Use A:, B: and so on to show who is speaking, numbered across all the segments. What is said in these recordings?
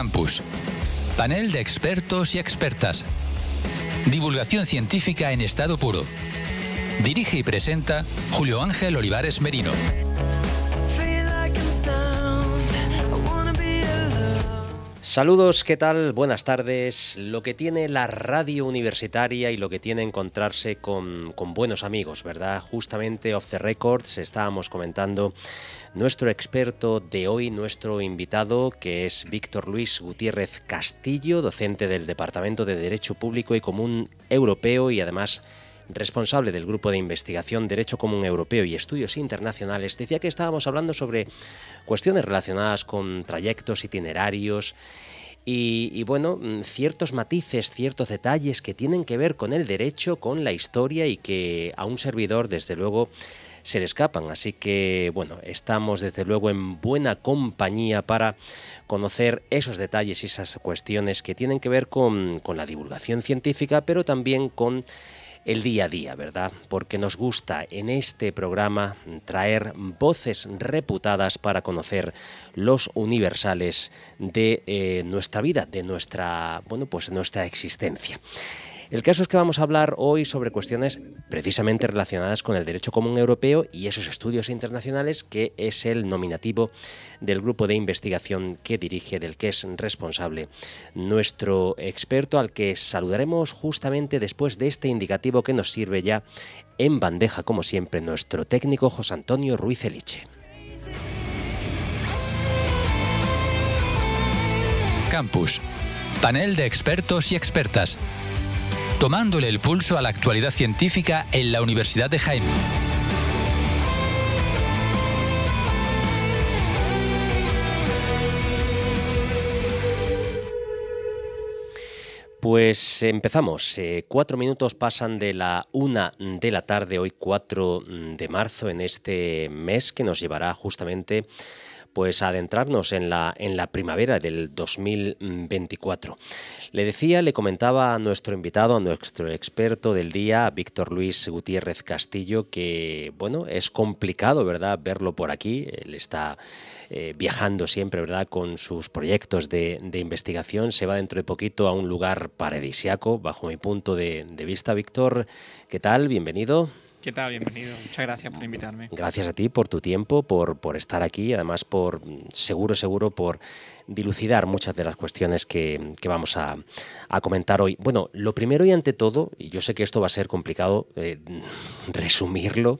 A: Campus. Panel de expertos y expertas. Divulgación científica en estado puro. Dirige y presenta Julio Ángel Olivares Merino. Saludos, ¿qué tal? Buenas tardes. Lo que tiene la radio universitaria y lo que tiene encontrarse con, con buenos amigos, ¿verdad? Justamente off the records estábamos comentando nuestro experto de hoy, nuestro invitado, que es Víctor Luis Gutiérrez Castillo, docente del Departamento de Derecho Público y Común Europeo y además responsable del Grupo de Investigación Derecho Común Europeo y Estudios Internacionales, decía que estábamos hablando sobre cuestiones relacionadas con trayectos, itinerarios y, bueno, ciertos matices, ciertos detalles que tienen que ver con el derecho, con la historia y que a un servidor, desde luego, se le escapan. Así que, bueno, estamos desde luego en buena compañía para conocer esos detalles y esas cuestiones que tienen que ver con, la divulgación científica, pero también con el día a día, ¿verdad? Porque nos gusta en este programa traer voces reputadas para conocer los universales de eh, nuestra vida, de nuestra, bueno, pues nuestra existencia. El caso es que vamos a hablar hoy sobre cuestiones precisamente relacionadas con el derecho común europeo y esos estudios internacionales que es el nominativo del grupo de investigación que dirige, del que es responsable nuestro experto, al que saludaremos justamente después de este indicativo que nos sirve ya en bandeja, como siempre, nuestro técnico José Antonio Ruiz Eliche. Campus. Panel de expertos y expertas tomándole el pulso a la actualidad científica en la Universidad de Jaime. Pues empezamos. Eh, cuatro minutos pasan de la una de la tarde, hoy 4 de marzo, en este mes que nos llevará justamente pues adentrarnos en la, en la primavera del 2024. Le decía, le comentaba a nuestro invitado, a nuestro experto del día, Víctor Luis Gutiérrez Castillo, que bueno, es complicado, ¿verdad?, verlo por aquí. Él está eh, viajando siempre, ¿verdad?, con sus proyectos de, investigación. Se va dentro de poquito a un lugar paradisiaco, bajo mi punto de, de vista. Víctor, ¿qué tal? Bienvenido.
B: ¿Qué tal? Bienvenido. Muchas gracias por invitarme. Gracias a
A: ti por tu tiempo, por, por estar aquí, además por, seguro, seguro, por dilucidar muchas de las cuestiones que, vamos a, comentar hoy. Bueno, lo primero y ante todo, y yo sé que esto va a ser complicado eh, resumirlo,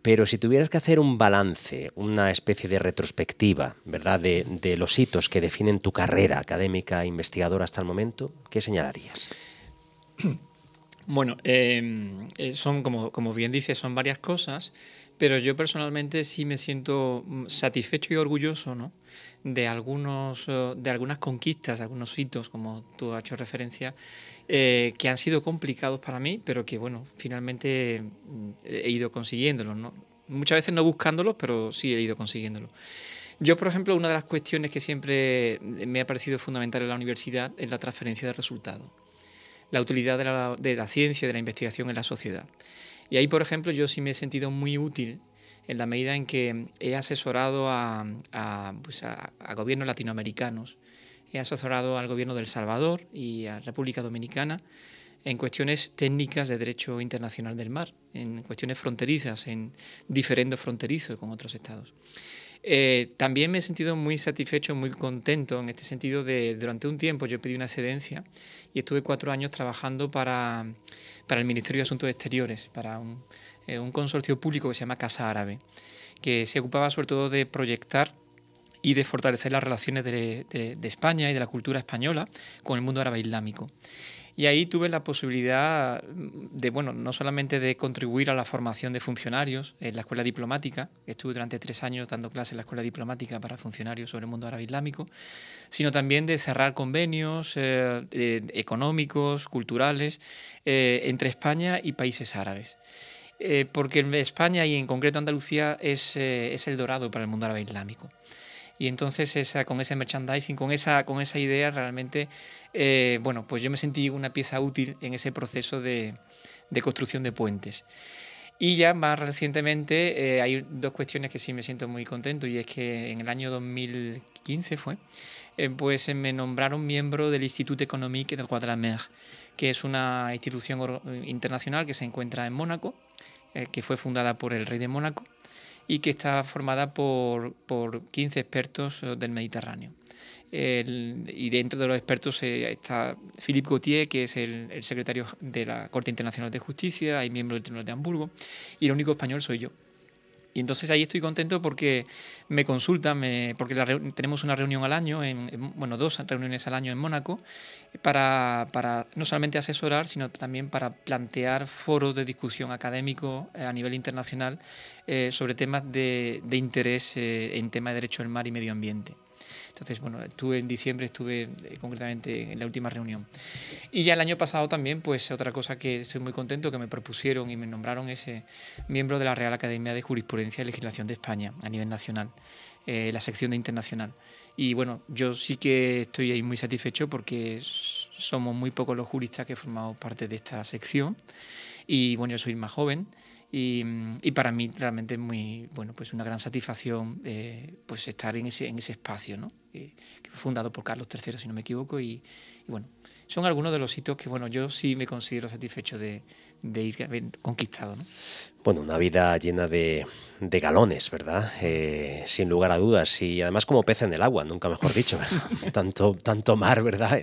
A: pero si tuvieras que hacer un balance, una especie de retrospectiva, ¿verdad?, de, los hitos que definen tu carrera académica e investigadora hasta el momento, ¿qué señalarías?
B: Bueno, em, eh, son como, bien dice, son varias cosas, pero yo personalmente sí me siento mm, satisfecho y orgulloso ¿no? de, eh, de algunas conquistas, de algunos hitos, como tú has hecho referencia, eh, que han sido complicados para mí, pero que bueno, finalmente mm, he ido consiguiéndolos. ¿no? Muchas veces no buscándolos, pero sí he ido consiguiéndolos. Yo, por ejemplo, una de las cuestiones que siempre me ha parecido fundamental en la universidad es la transferencia de resultados la utilidad de la, ciencia y ciencia, de la investigación en la sociedad. Y ahí, por ejemplo, yo sí me he sentido muy útil en la medida en que he asesorado pues a, gobiernos latinoamericanos, he asesorado al gobierno del Salvador y a República Dominicana en cuestiones técnicas de derecho internacional del mar, en cuestiones fronterizas, en diferendo fronterizo con otros estados. Eh, también me he sentido muy satisfecho, muy contento en este sentido de durante un tiempo yo pedí una excedencia y estuve cuatro años trabajando para, el Ministerio de Asuntos Exteriores, para eh, un, consorcio público que se llama Casa Árabe, que se ocupaba sobre todo de proyectar y de fortalecer las relaciones de, España y de la cultura española con el mundo árabe islámico. Y ahí tuve la posibilidad mm, de, bueno, no solamente de contribuir a la formación de funcionarios en la escuela diplomática, estuve durante tres años dando clases en la escuela diplomática para funcionarios sobre el mundo árabe islámico, sino también de cerrar convenios eh, eh, económicos, culturales, eh, entre España y países árabes. porque España y en concreto Andalucía es el dorado para el mundo árabe islámico. Y entonces esa, con ese merchandising, con esa, con esa idea realmente, eh, bueno, pues yo me sentí una pieza útil en ese proceso de, construcción de puentes. Y ya más recientemente eh, hay dos cuestiones que sí me siento muy contento y es que en el año 2015 fue, eh, pues me nombraron miembro del Institut Económico del Croix de la Mer, que es una institución internacional que se encuentra en Mónaco, que fue fundada por el rey de Mónaco y que está formada por, por 15 expertos eh, del Mediterráneo. y dentro de los expertos eh, está Philippe Gauthier, que es el, el, secretario de la Corte Internacional de Justicia, hay miembros del Tribunal de Hamburgo, y el único español soy yo. Y entonces ahí estoy contento porque me consultan, porque tenemos una reunión al año, en, bueno, dos reuniones al año en Mónaco, para, no solamente asesorar, sino también para plantear foros de discusión académico eh, a nivel internacional eh, sobre temas de, interés eh, en tema de derecho al mar y medio ambiente. Entonces, bueno, estuve en diciembre, estuve eh, concretamente en la última reunión. Y ya el año pasado también, pues otra cosa que estoy muy contento que me propusieron y me nombraron ese eh, miembro de la Real Academia de Jurisprudencia y Legislación de España a nivel nacional, eh, la sección de internacional. Y bueno, yo sí que estoy ahí muy satisfecho porque somos muy pocos los juristas que formamos parte de esta sección. Y bueno, yo soy más joven. Y, para mí realmente es muy bueno pues una gran satisfacción pues estar en ese en ese espacio no que, fue fundado por Carlos III, si no me equivoco. Y, y, bueno, son algunos de los sitios que bueno, yo sí me considero satisfecho de, de ir conquistado.
A: Bueno, una vida llena de, galones, ¿verdad? Eh, sin lugar a dudas. Y además como pez en el agua, nunca mejor dicho. tanto, tanto mar, ¿verdad?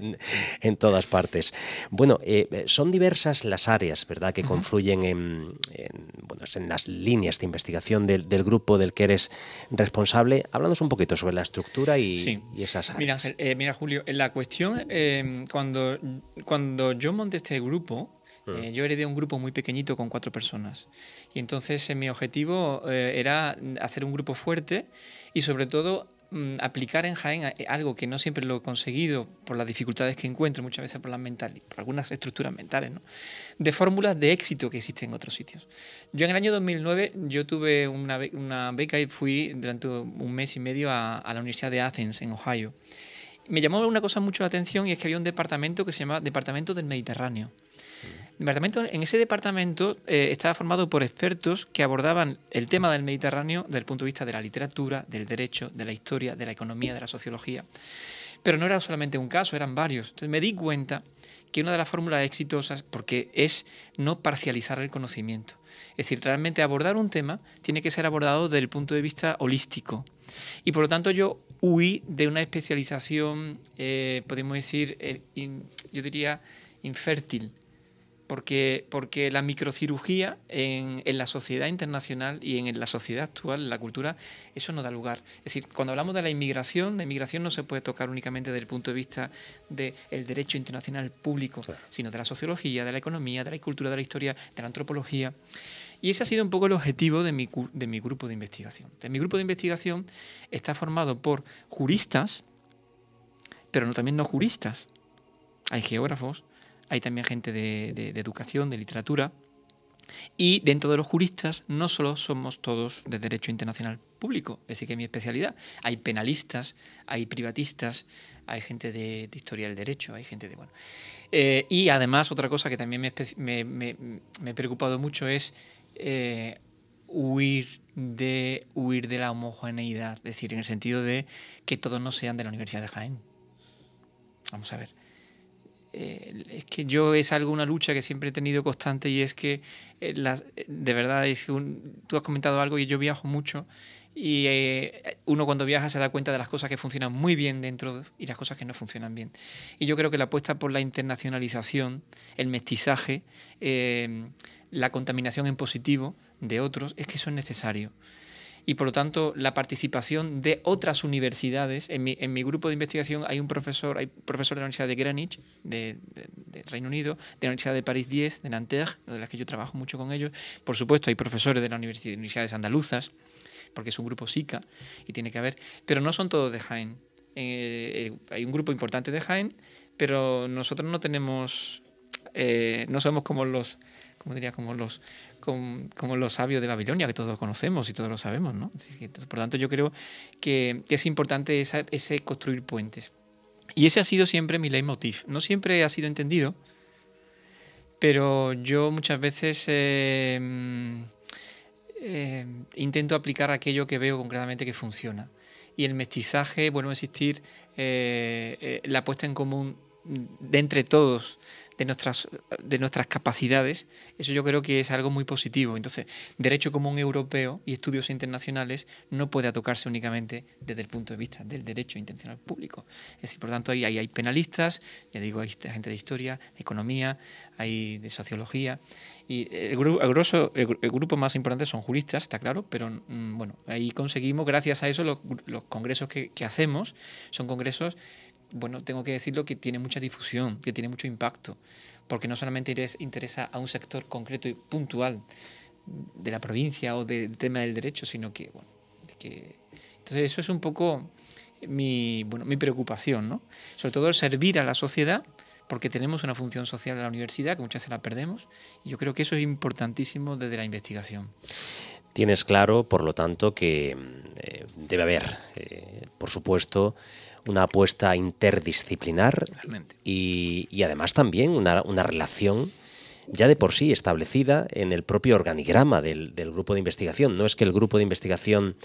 A: En, todas partes. Bueno, eh, eh, son diversas las áreas, ¿verdad? Que confluyen en, las líneas de investigación del, grupo del que eres responsable. Hablamos un poquito sobre la estructura y, esas áreas. Mira,
B: Ángel, mira Julio, la cuestión, cuando, cuando yo monté este grupo, Mm. Eh, yo heredé un grupo muy pequeñito con cuatro personas. Y entonces eh, mi objetivo eh, era mm, hacer un grupo fuerte y sobre todo mm, aplicar en Jaén eh, algo que no siempre lo he conseguido por las dificultades que encuentro, muchas veces por las mentales, por algunas estructuras mentales, de fórmulas de éxito que existen en otros sitios. Yo en el año 2009 yo tuve una, beca y fui durante un mes y medio a, la Universidad de Athens, en Ohio. Me llamó una cosa mucho la atención y es que había un departamento que se llama Departamento del Mediterráneo en ese departamento eh, estaba formado por expertos que abordaban el tema del Mediterráneo desde el punto de vista de la literatura, del derecho, de la historia, de la economía, de la sociología. Pero no era solamente un caso, eran varios. Entonces me di cuenta que una de las fórmulas exitosas, porque es no parcializar el conocimiento. Es decir, realmente abordar un tema tiene que ser abordado desde el punto de vista holístico. Y por lo tanto yo huí de una especialización, eh, podemos decir, eh, yo diría, infértil porque, la microcirugía en, la sociedad internacional y en la sociedad actual, la cultura, eso no da lugar. Es decir, cuando hablamos de la inmigración, la inmigración no se puede tocar únicamente desde el punto de vista del derecho internacional público, sino de la sociología, de la economía, de la cultura, de la historia, de la antropología. Y ese ha sido un poco el objetivo de mi, de mi grupo de investigación. De mi grupo de investigación está formado por juristas, pero no, también no juristas. Hay geógrafos, hay también gente de, educación, de literatura. Y dentro de los juristas no solo somos todos de derecho internacional público, es decir, que es mi especialidad. Hay penalistas, hay privatistas, hay gente de, historia del derecho, hay gente de... bueno eh, Y además otra cosa que también me, me, he preocupado mucho es eh, huir, de, huir de la homogeneidad, es decir, en el sentido de que todos no sean de la Universidad de Jaén. Vamos a ver. Eh, es que yo es algo, una lucha que siempre he tenido constante y es que eh, de verdad, es tú has comentado algo y yo viajo mucho y eh, uno cuando viaja se da cuenta de las cosas que funcionan muy bien dentro y las cosas que no funcionan bien. Y yo creo que la apuesta por la internacionalización, el mestizaje, la contaminación en positivo de otros, es que eso es necesario y por lo tanto la participación de otras universidades. En mi, grupo de investigación hay un profesor, hay profesor de la Universidad de Greenwich, de, Reino Unido, de la Universidad de París 10, de Nanterre, de las que yo trabajo mucho con ellos. Por supuesto, hay profesores de las universidades andaluzas, porque es un grupo SICA y tiene que haber, pero no son todos de Jaén. Eh, eh, hay un grupo importante de Jaén, pero nosotros no tenemos, eh, no somos como los, cómo diría, como los como los sabios de Babilonia, que todos conocemos y todos lo sabemos. Por lo tanto, yo creo que, es importante ese construir puentes. Y ese ha sido siempre mi leitmotiv. No siempre ha sido entendido, pero yo muchas veces eh, eh, intento aplicar aquello que veo concretamente que funciona. Y el mestizaje, bueno a insistir, eh, la puesta en común de entre todos de nuestras, de nuestras capacidades, eso yo creo que es algo muy positivo. Entonces, derecho común europeo y estudios internacionales no puede tocarse únicamente desde el punto de vista del derecho internacional público. Es decir, por lo tanto, ahí, hay penalistas, ya digo, hay gente de historia, de economía, hay de sociología. Y el, el, grupo más importante son juristas, está claro, pero mm, bueno, ahí conseguimos, gracias a eso, los, congresos que, que hacemos son congresos bueno, tengo que decirlo que tiene mucha difusión, que tiene mucho impacto, porque no solamente interesa a un sector concreto y puntual de la provincia o del tema del derecho, sino que, bueno, Entonces eso es un poco mi, preocupación, ¿no? Sobre todo el servir a la sociedad, porque tenemos una función social en la universidad que muchas veces la perdemos, y yo creo que eso es importantísimo desde la investigación.
A: Tienes claro, por lo tanto, que eh, debe haber, eh, por supuesto, una apuesta interdisciplinar y, además también una, relación ya de por sí establecida en el propio organigrama del, grupo de investigación. No es que el grupo de investigación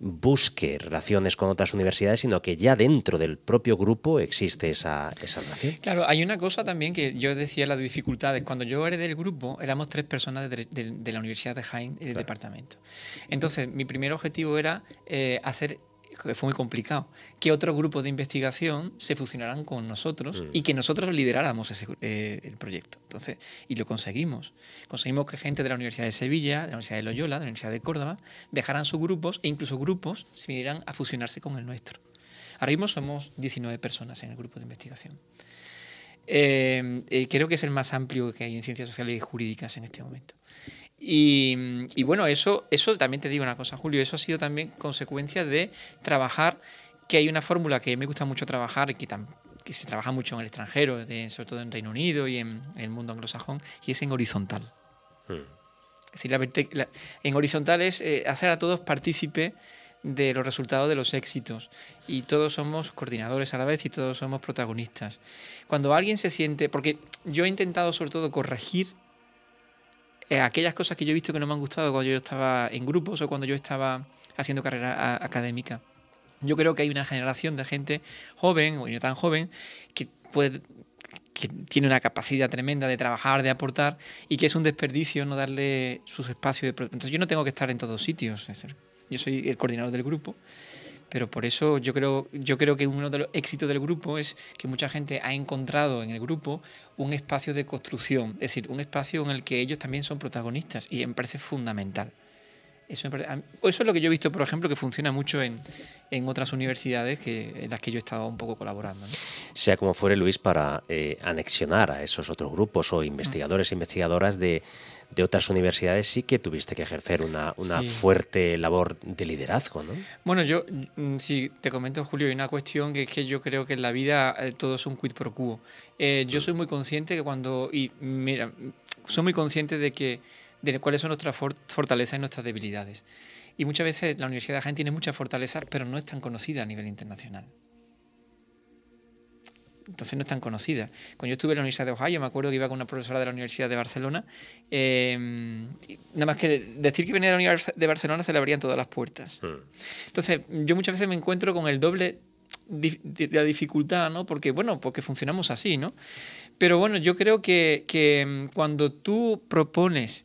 A: busque relaciones con otras universidades, sino que ya dentro del propio grupo existe esa, relación.
B: Claro, hay una cosa también que yo decía, las dificultades. Cuando yo era del grupo, éramos tres personas de, la Universidad de Jaén, el departamento. Entonces, mi primer objetivo era eh, hacer que fue muy complicado, que otros grupos de investigación se fusionaran con nosotros mm. y que nosotros lideráramos ese, eh, el proyecto. Entonces, y lo conseguimos. Conseguimos que gente de la Universidad de Sevilla, de la Universidad de Loyola, de la Universidad de Córdoba, dejaran sus grupos e incluso grupos se vinieran a fusionarse con el nuestro. Ahora mismo somos 19 personas en el grupo de investigación. Eh, eh, creo que es el más amplio que hay en ciencias sociales y jurídicas en este momento. Mm, y, bueno, eso, eso también te digo una cosa, Julio, eso ha sido también consecuencia de trabajar, que hay una fórmula que me gusta mucho trabajar, que, que se trabaja mucho en el extranjero, sobre todo en Reino Unido y en, el mundo anglosajón, y es en horizontal. Hmm. Es decir, la, en horizontal es eh, hacer a todos partícipe de los resultados de los éxitos y todos somos coordinadores a la vez y todos somos protagonistas. Cuando alguien se siente, porque yo he intentado sobre todo corregir eh, aquellas cosas que yo he visto que no me han gustado cuando yo estaba en grupos o cuando yo estaba haciendo carrera académica. Yo creo que hay una generación de gente joven, o no tan joven, que que tiene una capacidad tremenda de trabajar, de aportar, y que es un desperdicio no darle sus espacios de... Entonces yo no tengo que estar en todos sitios. yo soy el coordinador del grupo pero por eso yo creo, yo creo que uno de los éxitos del grupo es que mucha gente ha encontrado en el grupo un espacio de construcción, es decir, un espacio en el que ellos también son protagonistas y me parece fundamental. Eso, es lo que yo he visto, por ejemplo, que funciona mucho en, otras universidades que, en las que yo he estado un poco colaborando.
A: Sea como fuere, Luis, para eh, anexionar a esos otros grupos o investigadores e investigadoras de, de otras universidades sí que tuviste que ejercer una, fuerte labor de liderazgo, ¿no?
B: Bueno, yo, mm, si te comento, Julio, hay una cuestión que es que yo creo que en la vida eh, todo es un quid pro quo. Eh, yo mm. soy muy consciente que cuando, y soy muy consciente de que de cuáles son nuestras fortalezas y nuestras debilidades. Y muchas veces la Universidad de Jaén tiene muchas fortalezas, pero no es tan conocida a nivel internacional entonces no es tan conocida. Cuando yo estuve en la Universidad de Ohio, me acuerdo que iba con una profesora de la Universidad de Barcelona. Em, nada más que decir que venía de la Universidad de Barcelona se le abrían todas las puertas. Hmm. Entonces, yo muchas veces me encuentro con el doble de la dificultad, ¿no? Porque, bueno, porque funcionamos así, ¿no? Pero bueno, yo creo que, que em, cuando tú propones,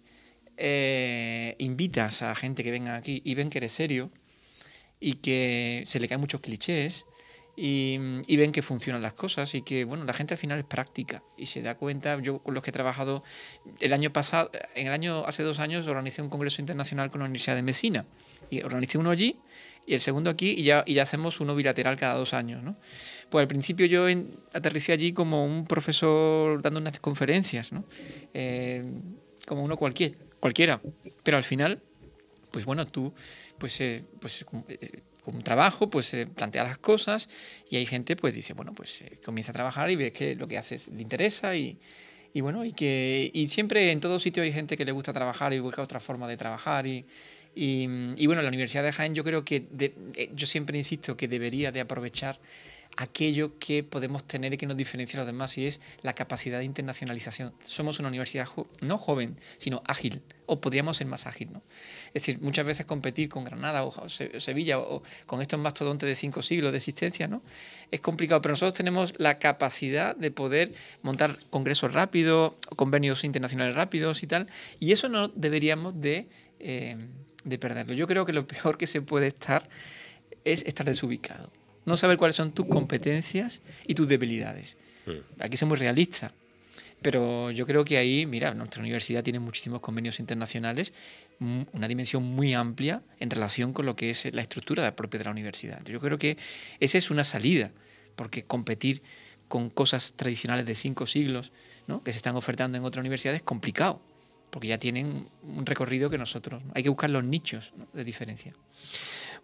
B: eh, invitas a gente que venga aquí y ven que eres serio y que se le caen muchos clichés, Mm, y, ven que funcionan las cosas y que, bueno, la gente al final es práctica y se da cuenta, yo con los que he trabajado el año pasado, en el año, hace dos años organicé un congreso internacional con la Universidad de Messina y organicé uno allí y el segundo aquí y ya, y ya hacemos uno bilateral cada dos años, ¿no? Pues al principio yo aterricé allí como un profesor dando unas conferencias, ¿no? Eh, como uno cualquier, cualquiera, pero al final, pues bueno, tú pues, eh, pues eh, un trabajo, pues eh, plantea las cosas y hay gente pues dice, bueno, pues eh, comienza a trabajar y ves que lo que haces le interesa y, bueno, y que y siempre en todo sitio hay gente que le gusta trabajar y busca otra forma de trabajar y, y, bueno, la Universidad de Jaén yo creo que eh, yo siempre insisto que debería de aprovechar aquello que podemos tener y que nos diferencia a los demás y es la capacidad de internacionalización. Somos una universidad no joven, sino ágil, o podríamos ser más ágil. ¿no? Es decir, muchas veces competir con Granada o, Sevilla o, con estos mastodontes de cinco siglos de existencia ¿no? es complicado, pero nosotros tenemos la capacidad de poder montar congresos rápidos, convenios internacionales rápidos y tal, y eso no deberíamos de eh, perderlo. Yo creo que lo peor que se puede estar es estar desubicado no saber cuáles son tus competencias y tus debilidades. Mm. Aquí muy realista pero yo creo que ahí, mira, nuestra universidad tiene muchísimos convenios internacionales, una dimensión muy amplia en relación con lo que es la estructura propia de la universidad. Yo creo que esa es una salida, porque competir con cosas tradicionales de cinco siglos que se están ofertando en otra universidad es complicado, porque ya tienen un recorrido que nosotros. Hay que buscar los nichos de diferencia.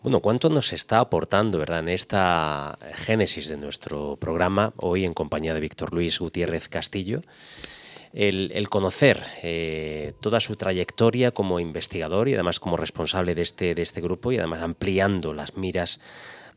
A: Bueno, ¿cuánto nos está aportando, verdad, en esta génesis de nuestro programa, hoy en compañía de Víctor Luis Gutiérrez Castillo? El, conocer eh, toda su trayectoria como investigador y además como responsable de este, de este grupo y además ampliando las miras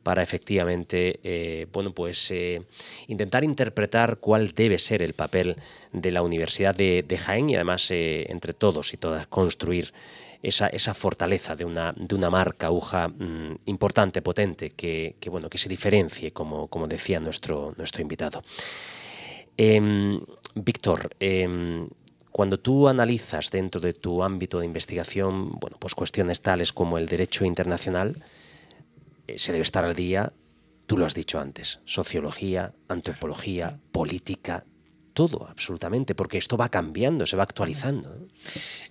A: para efectivamente eh, bueno, pues, eh, intentar interpretar cuál debe ser el papel de la Universidad de, de Jaén y además entre todos y todas construir esa, fortaleza de una, marca UJA, mm, importante, potente, que, bueno, que se diferencie, como, como decía nuestro, nuestro invitado. Em, Víctor, em, cuando tú analizas dentro de tu ámbito de investigación, bueno, pues cuestiones tales como el derecho internacional, eh, se debe estar al día, tú lo has dicho antes, sociología, antropología, política, todo, absolutamente, porque esto va cambiando, se va actualizando.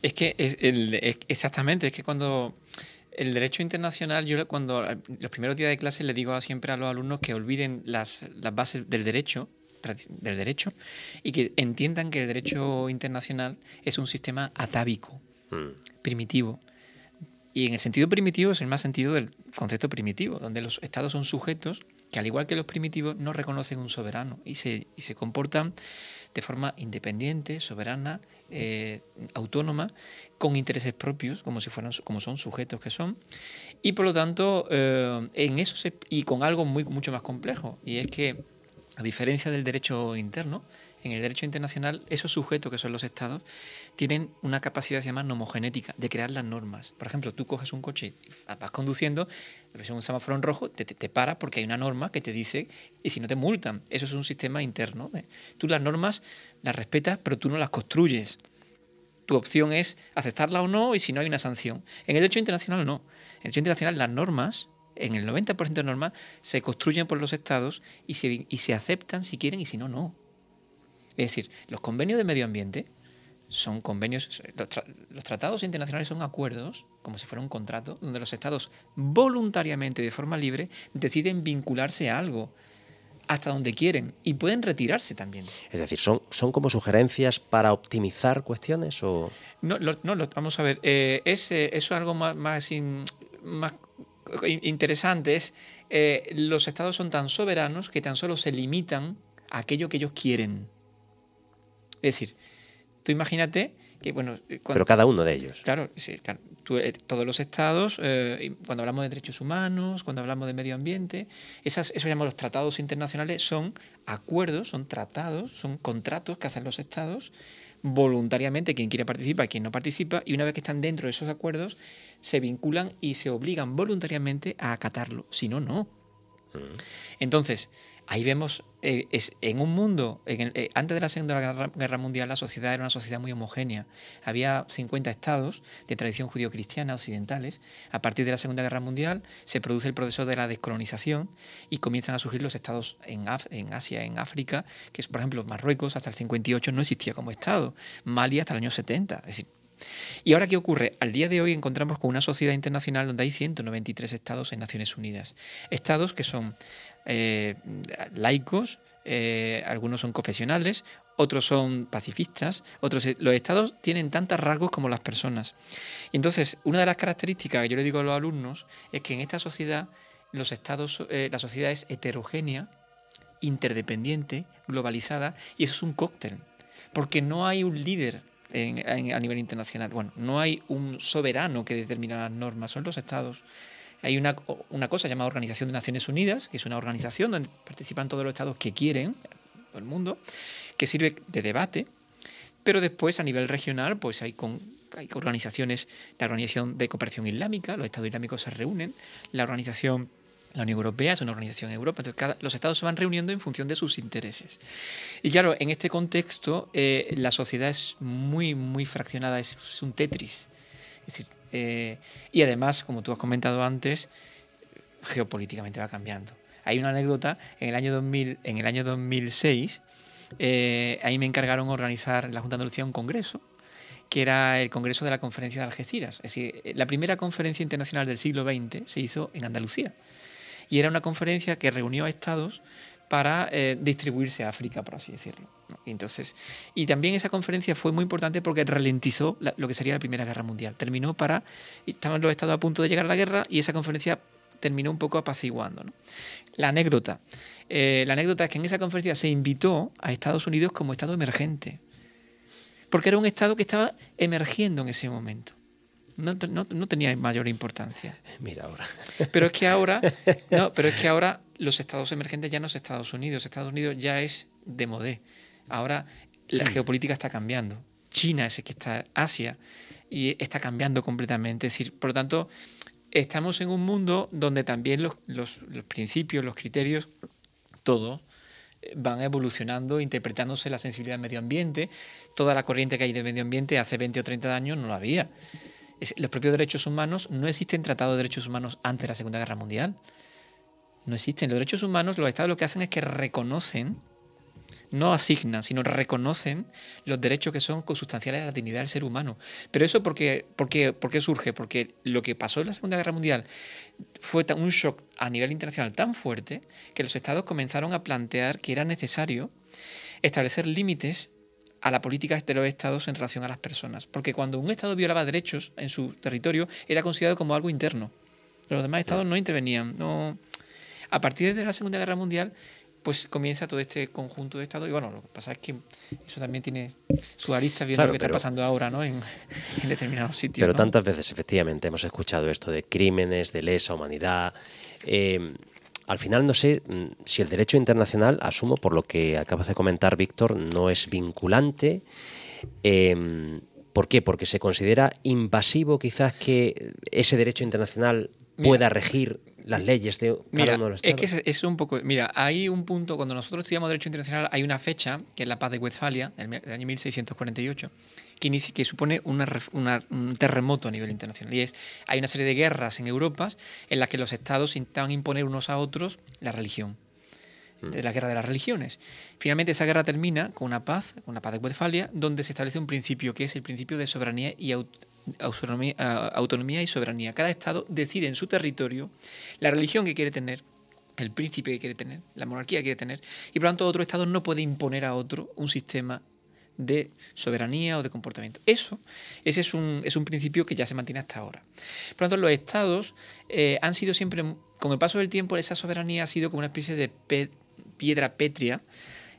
B: Es que, exactamente, es que cuando el derecho internacional, yo cuando los primeros días de clase le digo siempre a los alumnos que olviden las, las bases del derecho, del derecho y que entiendan que el derecho internacional es un sistema atávico, mm. primitivo. Y en el sentido primitivo es el más sentido del concepto primitivo, donde los estados son sujetos que al igual que los primitivos no reconocen un soberano y se, y se comportan de forma independiente, soberana, eh, autónoma, con intereses propios, como si fueran, como son sujetos que son, y por lo tanto, eh, en eso y con algo muy, mucho más complejo, y es que, a diferencia del derecho interno, en el derecho internacional, esos sujetos que son los estados tienen una capacidad que se llama nomogenética, de crear las normas. Por ejemplo, tú coges un coche, vas conduciendo, ves un semáforo en rojo, te, te, para porque hay una norma que te dice, y si no te multan, eso es un sistema interno. ¿eh? Tú las normas las respetas, pero tú no las construyes. Tu opción es aceptarla o no, y si no hay una sanción. En el derecho internacional no. En el derecho internacional las normas en el 90% de normas se construyen por los estados y se, y se aceptan si quieren y si no, no. Es decir, los convenios de medio ambiente son convenios, los, tratados internacionales son acuerdos, como si fuera un contrato, donde los estados voluntariamente, de forma libre, deciden vincularse a algo hasta donde quieren y pueden retirarse también.
A: Es decir, ¿son, son como sugerencias para optimizar cuestiones o...?
B: No, no lo, vamos a ver, eh, eh, eso es algo más, más, interesante, eh, los estados son tan soberanos que tan solo se limitan a aquello que ellos quieren. Es decir, Tú imagínate que, bueno... Eh, Pero cada uno de ellos. Claro, eh, todos los estados, eh, cuando hablamos de derechos humanos, cuando hablamos de medio ambiente, esas, eso llamamos los tratados internacionales, son acuerdos, son tratados, son contratos que hacen los estados voluntariamente, quien quiere participa, quien no participa, y una vez que están dentro de esos acuerdos, se vinculan y se obligan voluntariamente a acatarlo. Si no, no. Mm. Entonces, Ahí vemos, eh, en un mundo, eh, antes de la Segunda Guerra, Mundial, la sociedad era una sociedad muy homogénea. Había 50 estados de tradición judío-cristiana occidentales. A partir de la Segunda Guerra Mundial se produce el proceso de la descolonización y comienzan a surgir los estados en, Asia, en África, que es, por ejemplo, Marruecos hasta el 58 no existía como estado, Mali hasta el año 70. ¿Y ahora qué ocurre? Al día de hoy encontramos con una sociedad internacional donde hay 193 estados en Naciones Unidas. Estados que son eh, laicos, eh, algunos son confesionales, otros son pacifistas, otros eh, los estados tienen tantos rasgos como las personas. Y entonces, una de las características que yo le digo a los alumnos es que en esta sociedad los estados, la sociedad es heterogénea, interdependiente, globalizada y eso es un cóctel, porque no hay un líder a nivel internacional, bueno, no hay un soberano que determina las normas, son los estados. Hay una, una cosa llamada Organización de Naciones Unidas, que es una organización donde participan todos los estados que quieren, todo el mundo, que sirve de debate, pero después a nivel regional pues hay con, hay organizaciones, la Organización de Cooperación Islámica, los Estados Islámicos se reúnen, la Organización, la Unión Europea es una organización en Europa, los Estados se van reuniendo en función de sus intereses. Y claro, en este contexto eh, la sociedad es muy, muy fraccionada, es, es un Tetris. Es decir, eh, y además, como tú has comentado antes, geopolíticamente va cambiando. Hay una anécdota, en el año, en el año 2006, eh, ahí me encargaron organizar en la Junta de Andalucía un congreso, que era el Congreso de la Conferencia de Algeciras. Es decir, eh, la primera conferencia internacional del siglo XX se hizo en Andalucía. Y era una conferencia que reunió a estados para eh, distribuirse a África, por así decirlo. Y, entonces, y también esa conferencia fue muy importante porque ralentizó lo que sería la Primera Guerra Mundial. Terminó para... Estaban los estados a punto de llegar a la guerra y esa conferencia terminó un poco apaciguando. La anécdota. Eh, la anécdota es que en esa conferencia se invitó a Estados Unidos como Estado emergente, porque era un Estado que estaba emergiendo en ese momento. No, tenía mayor importancia. Mira ahora. Pero es que ahora, no, pero es que ahora los estados emergentes ya no son Estados Unidos, Estados Unidos ya es de modé. Ahora la mm. geopolítica está cambiando. China es el que está, Asia, y está cambiando completamente. por lo tanto, estamos en un mundo donde también los, principios, los criterios, todo eh, van evolucionando, interpretándose la sensibilidad del medio ambiente. Toda la corriente que hay de medio ambiente hace 20 o 30 años no la había. los propios derechos humanos, no existen tratados de derechos humanos antes de la Segunda Guerra Mundial no existen. Los derechos humanos, los estados lo que hacen es que reconocen, no asignan, sino reconocen los derechos que son consustanciales a la dignidad del ser humano. Pero eso porque, porque, surge, porque lo que pasó en la Segunda Guerra Mundial fue un shock a nivel internacional tan fuerte que los estados comenzaron a plantear que era necesario establecer límites a la política de los estados en relación a las personas. Porque cuando un estado violaba derechos en su territorio, era considerado como algo interno. Los demás estados no intervenían, no, a partir de la Segunda Guerra Mundial, pues comienza todo este conjunto de estados. Y bueno, lo que pasa es que eso también tiene su arista viendo lo que está pasando ahora, ¿no? En, determinados sitios. Pero tantas veces,
A: efectivamente, hemos escuchado esto de crímenes, de lesa humanidad. Eh, al final no sé mm, si el derecho internacional, asumo por lo que acabas de comentar, Víctor, no es vinculante. Eh, ¿Por qué? Porque se considera invasivo quizás que ese derecho internacional pueda regir las leyes de cada mira, uno de los estados.
B: Es que es, un poco. Mira, hay un punto, cuando nosotros estudiamos Derecho Internacional, hay una fecha, que es la paz de Westfalia, del, año 1648, que, que supone un terremoto a nivel internacional. Y es, hay una serie de guerras en Europa en las que los estados intentan imponer unos a otros la religión mm. de la guerra de las religiones. Finalmente esa guerra termina con una paz, una paz de Westfalia, donde se establece un principio que es el principio de soberanía y autonomía, y soberanía. Cada Estado decide en su territorio la religión que quiere tener, el príncipe que quiere tener, la monarquía que quiere tener, y por lo tanto otro Estado no puede imponer a otro un sistema de soberanía o de comportamiento. Eso, ese es un, principio que ya se mantiene hasta ahora. Por lo tanto, los estados eh, han sido siempre, con el paso del tiempo, esa soberanía ha sido como una especie de piedra pétrea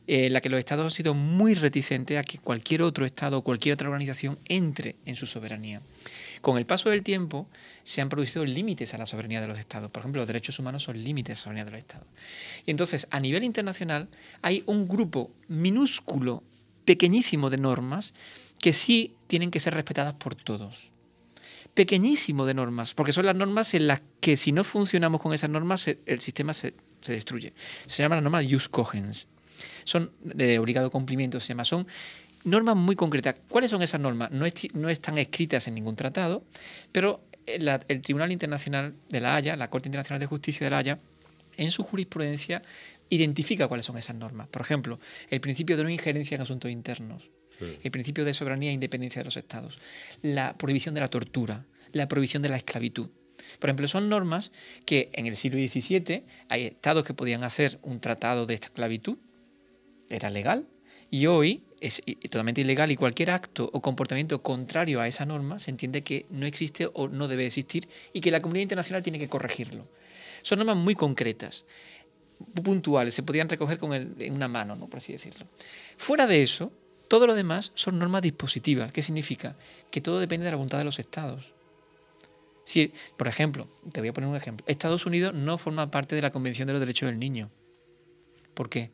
B: en la que los estados han sido muy reticentes a que cualquier otro estado o cualquier otra organización entre en su soberanía. Con el paso del tiempo se han producido límites a la soberanía de los estados. Por ejemplo, los derechos humanos son límites a la soberanía de los estados. Y entonces, a nivel internacional, hay un grupo minúsculo, pequeñísimo de normas que sí tienen que ser respetadas por todos pequeñísimo de normas, porque son las normas en las que si no funcionamos con esas normas, el sistema se, destruye. Se llaman las normas de Cogens. Son de eh, obligado cumplimiento, se llama. Son normas muy concretas. ¿Cuáles son esas normas? No, están escritas en ningún tratado, pero eh, el Tribunal Internacional de la Haya, la Corte Internacional de Justicia de la Haya, en su jurisprudencia identifica cuáles son esas normas. Por ejemplo, el principio de no injerencia en asuntos internos, el principio de soberanía e independencia de los estados, la prohibición de la tortura, la prohibición de la esclavitud. Por ejemplo, son normas que en el siglo XVII hay estados que podían hacer un tratado de esclavitud era legal y hoy es totalmente ilegal y cualquier acto o comportamiento contrario a esa norma se entiende que no existe o no debe existir y que la comunidad internacional tiene que corregirlo. Son normas muy concretas, puntuales, se podían recoger con en una mano, ¿no? por así decirlo. Fuera de eso, todo lo demás son normas dispositivas. ¿Qué significa? Que todo depende de la voluntad de los estados. Si, por ejemplo, te voy a poner un ejemplo. Estados Unidos no forma parte de la Convención de los Derechos del Niño. ¿Por qué?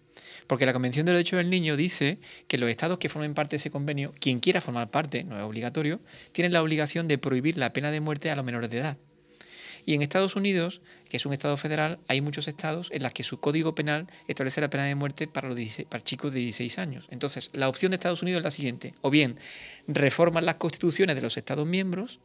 B: Porque la Convención de los Derechos del Niño dice que los estados que formen parte de ese convenio, quien quiera formar parte, no es obligatorio, tienen la obligación de prohibir la pena de muerte a los menores de edad. Y en Estados Unidos, que es un estado federal, hay muchos estados en los que su código penal establece la pena de muerte para, los para chicos de 16 años. Entonces, la opción de Estados Unidos es la siguiente. O bien, reforman las constituciones de los estados miembros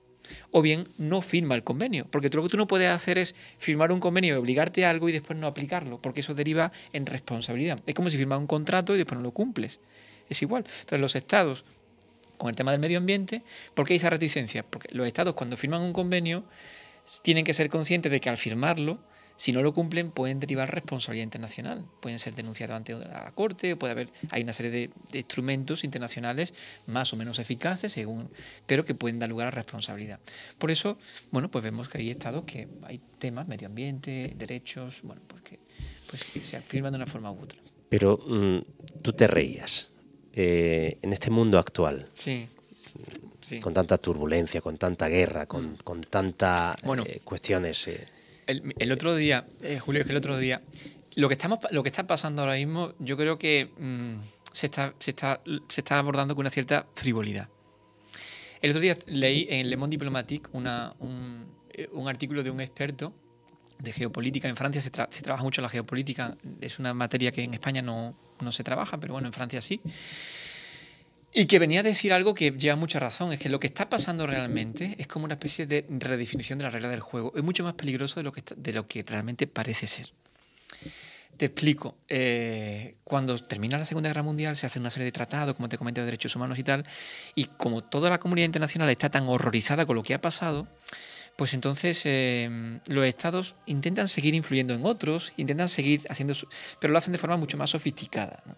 B: o bien no firma el convenio. Porque todo lo que tú no puedes hacer es firmar un convenio y obligarte a algo y después no aplicarlo, porque eso deriva en responsabilidad. Es como si firmas un contrato y después no lo cumples. Es igual. Entonces los estados, con el tema del medio ambiente, ¿por qué hay esa reticencia? Porque los estados cuando firman un convenio tienen que ser conscientes de que al firmarlo si no lo cumplen, pueden derivar responsabilidad internacional. Pueden ser denunciados ante la Corte, puede haber, hay una serie de, instrumentos internacionales más o menos eficaces, según, pero que pueden dar lugar a responsabilidad. Por eso, bueno, pues vemos que hay estados que hay temas, medio ambiente, derechos, bueno, porque pues, pues se afirman de una forma u otra.
A: Pero mm, tú te reías. Eh, en este mundo actual, con tanta turbulencia, con tanta guerra, con, con tantas eh, cuestiones. Eh
B: el, otro día, eh, Julio, que el otro día, lo que, estamos, lo que está pasando ahora mismo, yo creo que mm, se, está, se, está, abordando con una cierta frivolidad. El otro día leí en Le Monde Diplomatique eh, un, artículo de un experto de geopolítica. En Francia se, trabaja mucho la geopolítica. Es una materia que en España no, no se trabaja, pero bueno, en Francia sí. Y que venía a decir algo que lleva mucha razón, es que lo que está pasando realmente es como una especie de redefinición de la regla del juego. Es mucho más peligroso de lo que, de lo que realmente parece ser. Te explico. Eh, cuando termina la Segunda Guerra Mundial se hace una serie de tratados, como te comenté, de derechos humanos y tal, y como toda la comunidad internacional está tan horrorizada con lo que ha pasado, pues entonces eh, los estados intentan seguir influyendo en otros, intentan seguir haciendo, pero lo hacen de forma mucho más sofisticada. ¿no?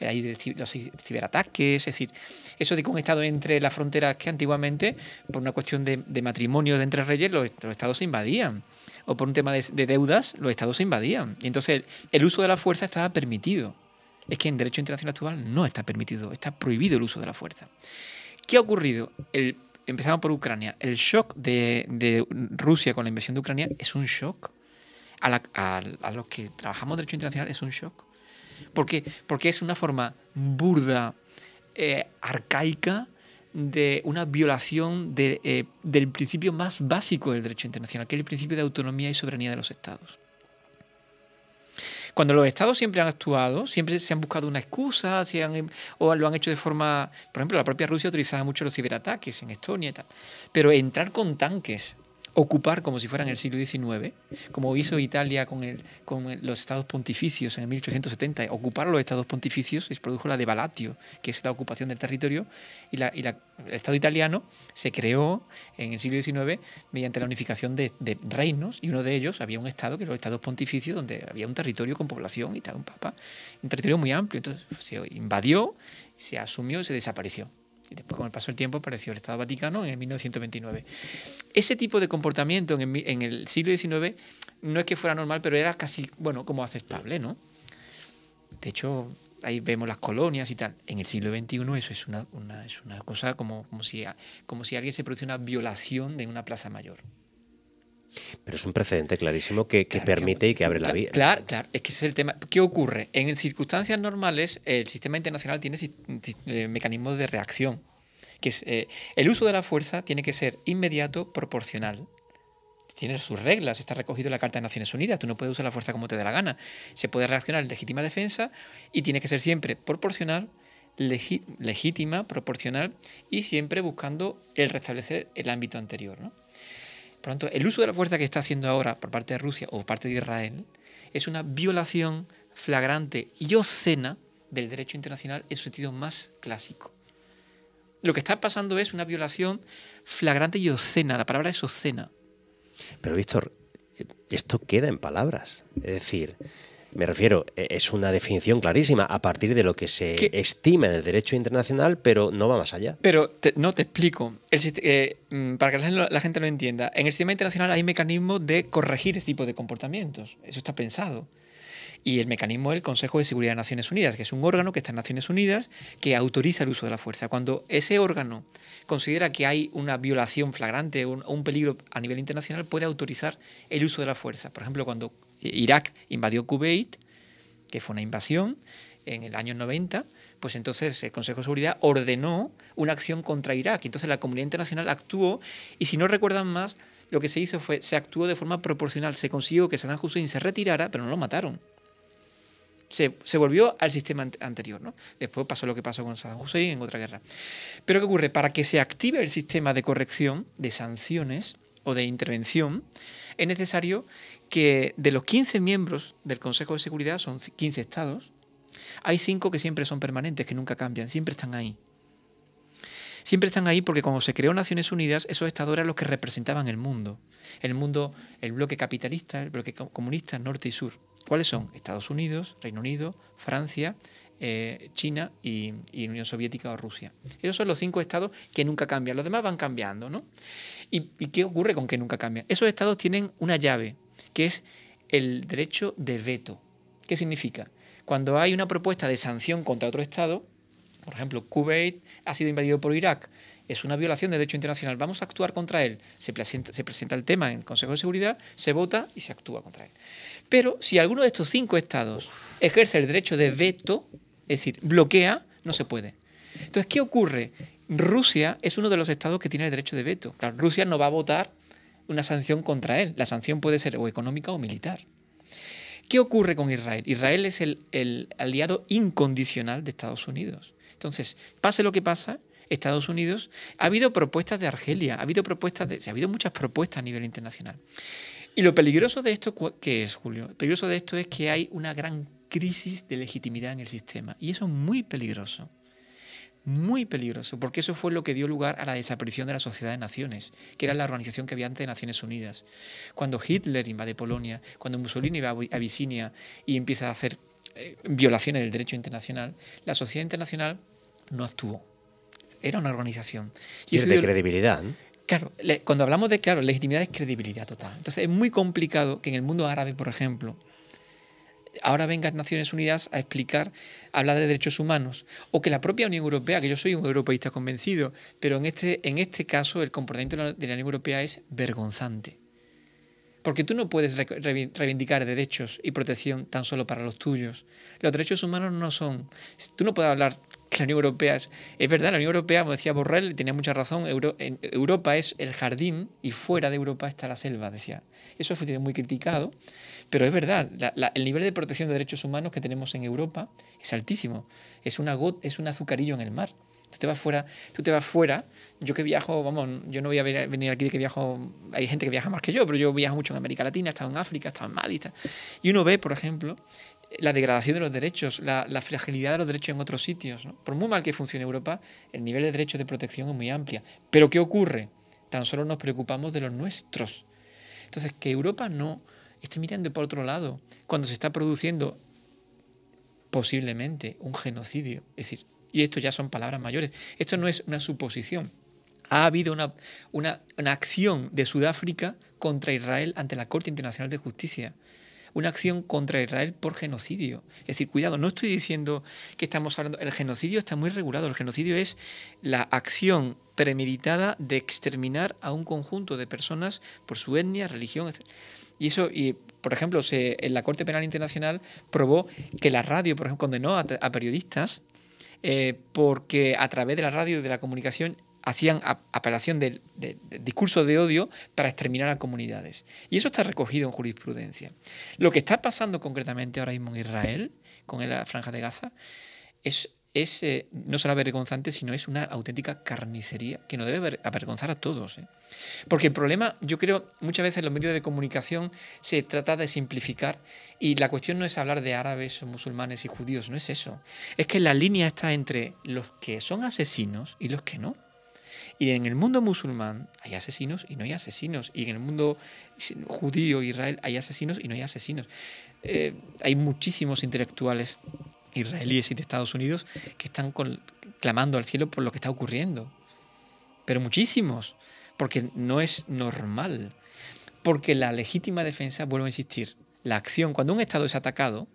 B: Eh, hay los ciberataques, es decir, eso de que un Estado entre las fronteras que antiguamente, por una cuestión de, matrimonio de entre reyes, los, Estados se invadían, o por un tema de, deudas, los Estados se invadían. Y entonces el, uso de la fuerza estaba permitido. Es que en derecho internacional actual no está permitido, está prohibido el uso de la fuerza. ¿Qué ha ocurrido? empezamos por Ucrania. El shock de, Rusia con la invasión de Ucrania es un shock. A, los que trabajamos en derecho internacional es un shock. Porque, porque es una forma burda, eh, arcaica, de una violación eh, del principio más básico del derecho internacional, que es el principio de autonomía y soberanía de los estados. Cuando los estados siempre han actuado, siempre se han buscado una excusa, o lo han hecho de forma, por ejemplo, la propia Rusia utilizaba mucho los ciberataques en Estonia y tal, pero entrar con tanques ocupar como si fuera en el siglo XIX, como hizo Italia con, los estados pontificios en 1870, ocupar los estados pontificios y se produjo la de Balatio, que es la ocupación del territorio, y, el estado italiano se creó en el siglo XIX mediante la unificación de, reinos, y uno de ellos había un estado, que era los estados pontificios, donde había un territorio con población y tal, un papa, un territorio muy amplio, entonces se invadió, se asumió y se desapareció y después con el paso del tiempo apareció el Estado Vaticano en el 1929. Ese tipo de comportamiento en el, siglo XIX no es que fuera normal, pero era casi, bueno, como aceptable, ¿no? De hecho, ahí vemos las colonias y tal. En el siglo XXI eso es una, es una cosa como, si, como si alguien se produce una violación en una plaza mayor.
A: Pero es un precedente clarísimo que, permite y que abre la vía.
B: Claro, claro, es que es el tema. ¿Qué ocurre? En circunstancias normales, el sistema internacional tiene eh, mecanismos de reacción. Que es, eh, el uso de la fuerza tiene que ser inmediato, proporcional. Tiene sus reglas, está recogido en la Carta de Naciones Unidas, tú no puedes usar la fuerza como te dé la gana. Se puede reaccionar en legítima defensa y tiene que ser siempre proporcional, legítima, proporcional y siempre buscando el restablecer el ámbito anterior. ¿no? Por lo tanto, el uso de la fuerza que está haciendo ahora por parte de Rusia o por parte de Israel es una violación flagrante y ocena del derecho internacional en su sentido más clásico. Lo que está pasando es una violación flagrante y ocena. La palabra es ocena.
A: Pero, Víctor, eh, esto queda en palabras. Es decir, me refiero, e, es una definición clarísima a partir de lo que se estima en el derecho internacional, pero no va más allá.
B: Pero no te explico. Eh, mm, para que la, gente lo entienda, en el sistema internacional hay mecanismos de corregir ese tipo de comportamientos. Eso está pensado. Y el mecanismo es el Consejo de Seguridad de Naciones Unidas, que es un órgano que está en Naciones Unidas que autoriza el uso de la fuerza. Cuando ese órgano considera que hay una violación flagrante o un, peligro a nivel internacional, puede autorizar el uso de la fuerza. Por ejemplo, cuando Irak invadió Kuwait, que fue una invasión en el año 90, pues entonces el Consejo de Seguridad ordenó una acción contra Irak. Entonces la comunidad internacional actuó y si no recuerdan más, lo que se hizo fue, se actuó de forma proporcional, se consiguió que Saddam Hussein se retirara, pero no lo mataron. Se, volvió al sistema anterior. ¿no? Después pasó lo que pasó con Saddam Hussein en otra guerra. Pero ¿qué ocurre? Para que se active el sistema de corrección, de sanciones o de intervención, es necesario que de los 15 miembros del Consejo de Seguridad, son 15 estados, hay 5 que siempre son permanentes, que nunca cambian, siempre están ahí. Siempre están ahí porque cuando se creó Naciones Unidas, esos estados eran los que representaban el mundo. El mundo, el bloque capitalista, el bloque comunista, norte y sur. ¿Cuáles son? Estados Unidos, Reino Unido, Francia, eh, China y, Unión Soviética o Rusia. Esos son los cinco estados que nunca cambian. Los demás van cambiando, ¿no? y qué ocurre con que nunca cambian? Esos estados tienen una llave, que es el derecho de veto. ¿Qué significa? Cuando hay una propuesta de sanción contra otro Estado, por ejemplo, Kuwait ha sido invadido por Irak, es una violación del derecho internacional, vamos a actuar contra él. Se presenta, el tema en el Consejo de Seguridad, se vota y se actúa contra él. Pero si alguno de estos cinco estados ejerce el derecho de veto, es decir, bloquea, no se puede. Entonces, ¿qué ocurre? Rusia es uno de los estados que tiene el derecho de veto. Claro, Rusia no va a votar una sanción contra él. La sanción puede ser o económica o militar. ¿Qué ocurre con Israel? Israel es el, aliado incondicional de Estados Unidos. Entonces, pase lo que pasa, Estados Unidos, ha habido propuestas de Argelia, ha habido propuestas de, ha habido muchas propuestas a nivel internacional. Y lo peligroso de esto qué es, Julio, lo peligroso de esto es que hay una gran crisis de legitimidad en el sistema y eso es muy peligroso muy peligroso, porque eso fue lo que dio lugar a la desaparición de la Sociedad de Naciones, que era la organización que había antes de Naciones Unidas. Cuando Hitler invade Polonia, cuando Mussolini va a Abisinia y empieza a hacer eh, violaciones del derecho internacional, la sociedad internacional no actuó. Era una organización. Y es de
A: credibilidad.
B: Claro, cuando hablamos de, claro, legitimidad es credibilidad total. Entonces es muy complicado que en el mundo árabe, por ejemplo, ahora venga Naciones Unidas a explicar, a hablar de derechos humanos. O que la propia Unión Europea, que yo soy un europeísta convencido, pero en este, en este caso el comportamiento de la Unión Europea es vergonzante. Porque tú no puedes reivindicar derechos y protección tan solo para los tuyos. Los derechos humanos no son. Tú no puedes hablar que la Unión Europea es. Es verdad, la Unión Europea, como decía Borrell, tenía mucha razón. Europa es el jardín y fuera de Europa está la selva, decía. Eso fue muy criticado. Pero es verdad, el nivel de protección de derechos humanos que tenemos en Europa es altísimo. Es, una es un azucarillo en el mar. Tú te vas fuera, tú te vas fuera. Yo que viajo, vamos, yo no voy a venir aquí de que viajo. Hay gente que viaja más que yo, pero yo viajo mucho en América Latina, he estado en África, he estado en Mali. y uno ve, por ejemplo, la degradación de los derechos, la, fragilidad de los derechos en otros sitios. Por muy mal que funcione Europa, el nivel de derechos de protección es muy amplia. Pero ¿qué ocurre? Tan solo nos preocupamos de los nuestros. Entonces, que Europa no, esté mirando por otro lado, cuando se está produciendo posiblemente un genocidio. Es decir, y esto ya son palabras mayores, esto no es una suposición. Ha habido una, una, una acción de Sudáfrica contra Israel ante la Corte Internacional de Justicia una acción contra Israel por genocidio. Es decir, cuidado, no estoy diciendo que estamos hablando, el genocidio está muy regulado, el genocidio es la acción premeditada de exterminar a un conjunto de personas por su etnia, religión, etc. Y eso, y, por ejemplo, en la Corte Penal Internacional probó que la radio, por ejemplo, condenó a, periodistas eh, porque a través de la radio y de la comunicación hacían apelación de, de discurso de odio para exterminar a comunidades. Y eso está recogido en jurisprudencia. Lo que está pasando concretamente ahora mismo en Israel, con la franja de Gaza, es es eh, no solo avergonzante, sino es una auténtica carnicería que no debe avergonzar a todos. ¿eh? Porque el problema, yo creo, muchas veces en los medios de comunicación se trata de simplificar y la cuestión no es hablar de árabes, musulmanes y judíos, no es eso. Es que la línea está entre los que son asesinos y los que no. Y en el mundo musulmán hay asesinos y no hay asesinos. Y en el mundo judío, Israel, hay asesinos y no hay asesinos. Eh, hay muchísimos intelectuales israelíes y de Estados Unidos que están clamando al cielo por lo que está ocurriendo. Pero muchísimos, porque no es normal. Porque la legítima defensa, vuelvo a insistir, la acción, cuando un Estado es atacado,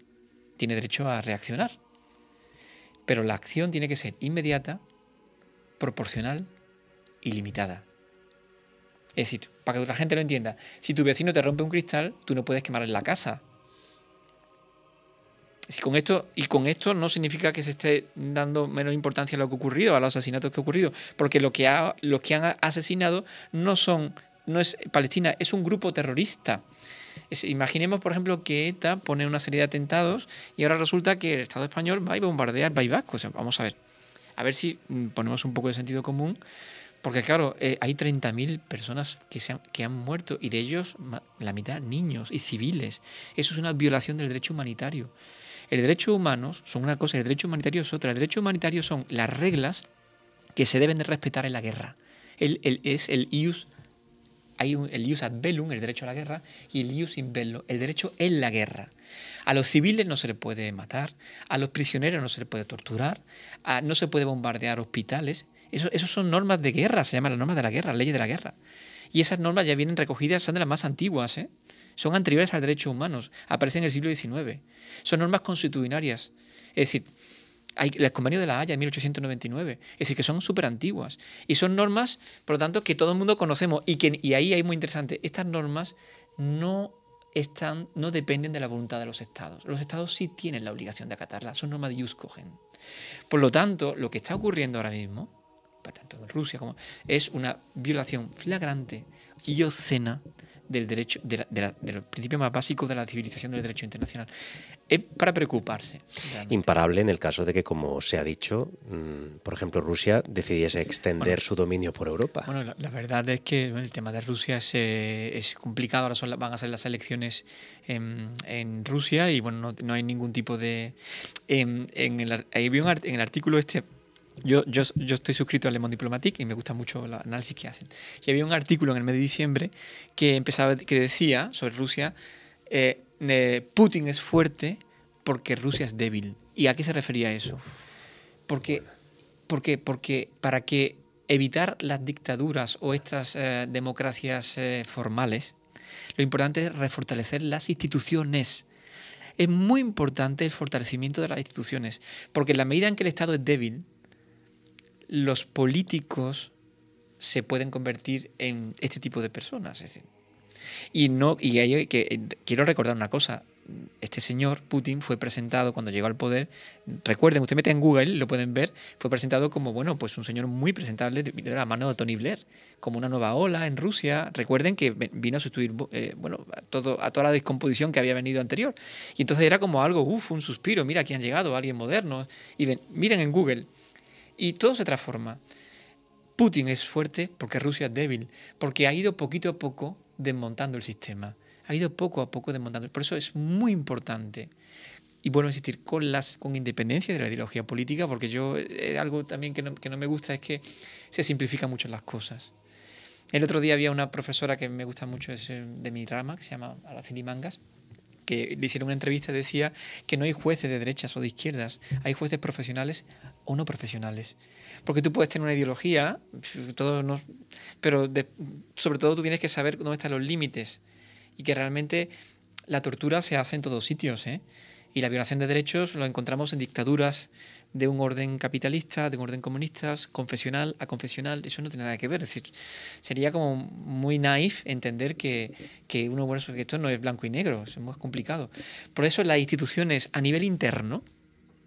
B: tiene derecho a reaccionar. Pero la acción tiene que ser inmediata, proporcional y limitada. Es decir, para que otra gente lo entienda, si tu vecino te rompe un cristal, tú no puedes quemarle la casa, con esto, y con esto no significa que se esté dando menos importancia a lo que ha ocurrido, a los asesinatos que ha ocurrido, porque lo que ha, los que han asesinado no son, no es Palestina, es un grupo terrorista. imaginemos, por ejemplo, que ETA pone una serie de atentados y ahora resulta que el Estado español va y bombardea el País Vasco. vamos a ver, a ver si mm, ponemos un poco de sentido común. Porque claro, eh, hay 30.000 personas que, se que han muerto y de ellos la mitad niños y civiles. Eso es una violación del derecho humanitario. El derecho humano son una cosa, el derecho humanitario es otra. El derecho humanitario son las reglas que se deben de respetar en la guerra. es el ius, hay el ius ad bellum, el derecho a la guerra, y el ius in bello, el derecho en la guerra. A los civiles no se les puede matar, a los prisioneros no se les puede torturar, no se puede bombardear hospitales. Eso, son normas de guerra, se llaman las normas de la guerra, leyes de la guerra. Y esas normas ya vienen recogidas, son de las más antiguas. ¿eh? son anteriores a derechos humanos, aparecen en el siglo XIX, son normas constitucionarias, es decir, hay el convenio de la Haya de 1899, es decir, que son súper antiguas y son normas, por lo tanto, que todo el mundo conocemos y, que, y ahí hay muy interesante, estas normas no están, no dependen de la voluntad de los estados. Los estados sí tienen la obligación de acatarlas, son normas de jus cogen. Por lo tanto, lo que está ocurriendo ahora mismo, tanto en Rusia como es una violación flagrante y ocena del derecho, de la, del principio más básico de la civilización del derecho internacional. Es para preocuparse.
A: Imparable en el caso de que, como se ha dicho, mm, por ejemplo, Rusia decidiese extender su dominio por Europa.
B: Bueno, la, verdad es que el tema de Rusia es, eh, es complicado. Ahora van a ser las elecciones en, Rusia y bueno, no, hay ningún tipo de... Em, en, en en el artículo este yo, yo, yo, estoy suscrito a Le Monde Diplomatique y me gusta mucho el análisis que hacen. Y había un artículo en el mes de diciembre que, empezaba, que decía sobre Rusia, eh, Putin es fuerte porque Rusia es débil. ¿Y a qué se refería eso? Porque, porque, porque para que evitar las dictaduras o estas eh, democracias eh, formales, lo importante es refortalecer las instituciones es muy importante el fortalecimiento de las instituciones, porque en la medida en que el Estado es débil, los políticos se pueden convertir en este tipo de personas. y no, quiero recordar una cosa. Este señor, Putin, fue presentado cuando llegó al poder. Recuerden, usted mete en Google, lo pueden ver, fue presentado como, bueno, pues un señor muy presentable de, la mano de Tony Blair, como una nueva ola en Rusia. Recuerden que vino a sustituir, eh, bueno, a, toda la descomposición que había venido anterior. Y entonces era como algo, uff, un suspiro, mira aquí han llegado, alguien moderno. Y ven, miren en Google, y todo se transforma. Putin es fuerte porque Rusia es débil, porque ha ido poquito a poco desmontando el sistema, ha ido poco a poco desmontando. Por eso es muy importante y bueno, insistir con, las, con independencia de la ideología política, porque yo eh, algo también que no, que no, me gusta es que se simplifican mucho las cosas. El otro día había una profesora que me gusta mucho es eh, de mi rama, que se llama Araceli Mangas, le hicieron una entrevista, decía que no hay jueces de derechas o de izquierdas, hay jueces profesionales o no profesionales. Porque tú puedes tener una ideología, pero sobre todo tú tienes que saber dónde están los límites y que realmente la tortura se hace en todos sitios. ¿eh? Y la violación de derechos lo encontramos en dictaduras, de un orden capitalista, de un orden comunista, confesional a confesional, eso no tiene nada que ver. Es decir, sería como muy naif entender que, que uno, bueno, que esto no es blanco y negro, es muy complicado. Por eso las instituciones a nivel interno,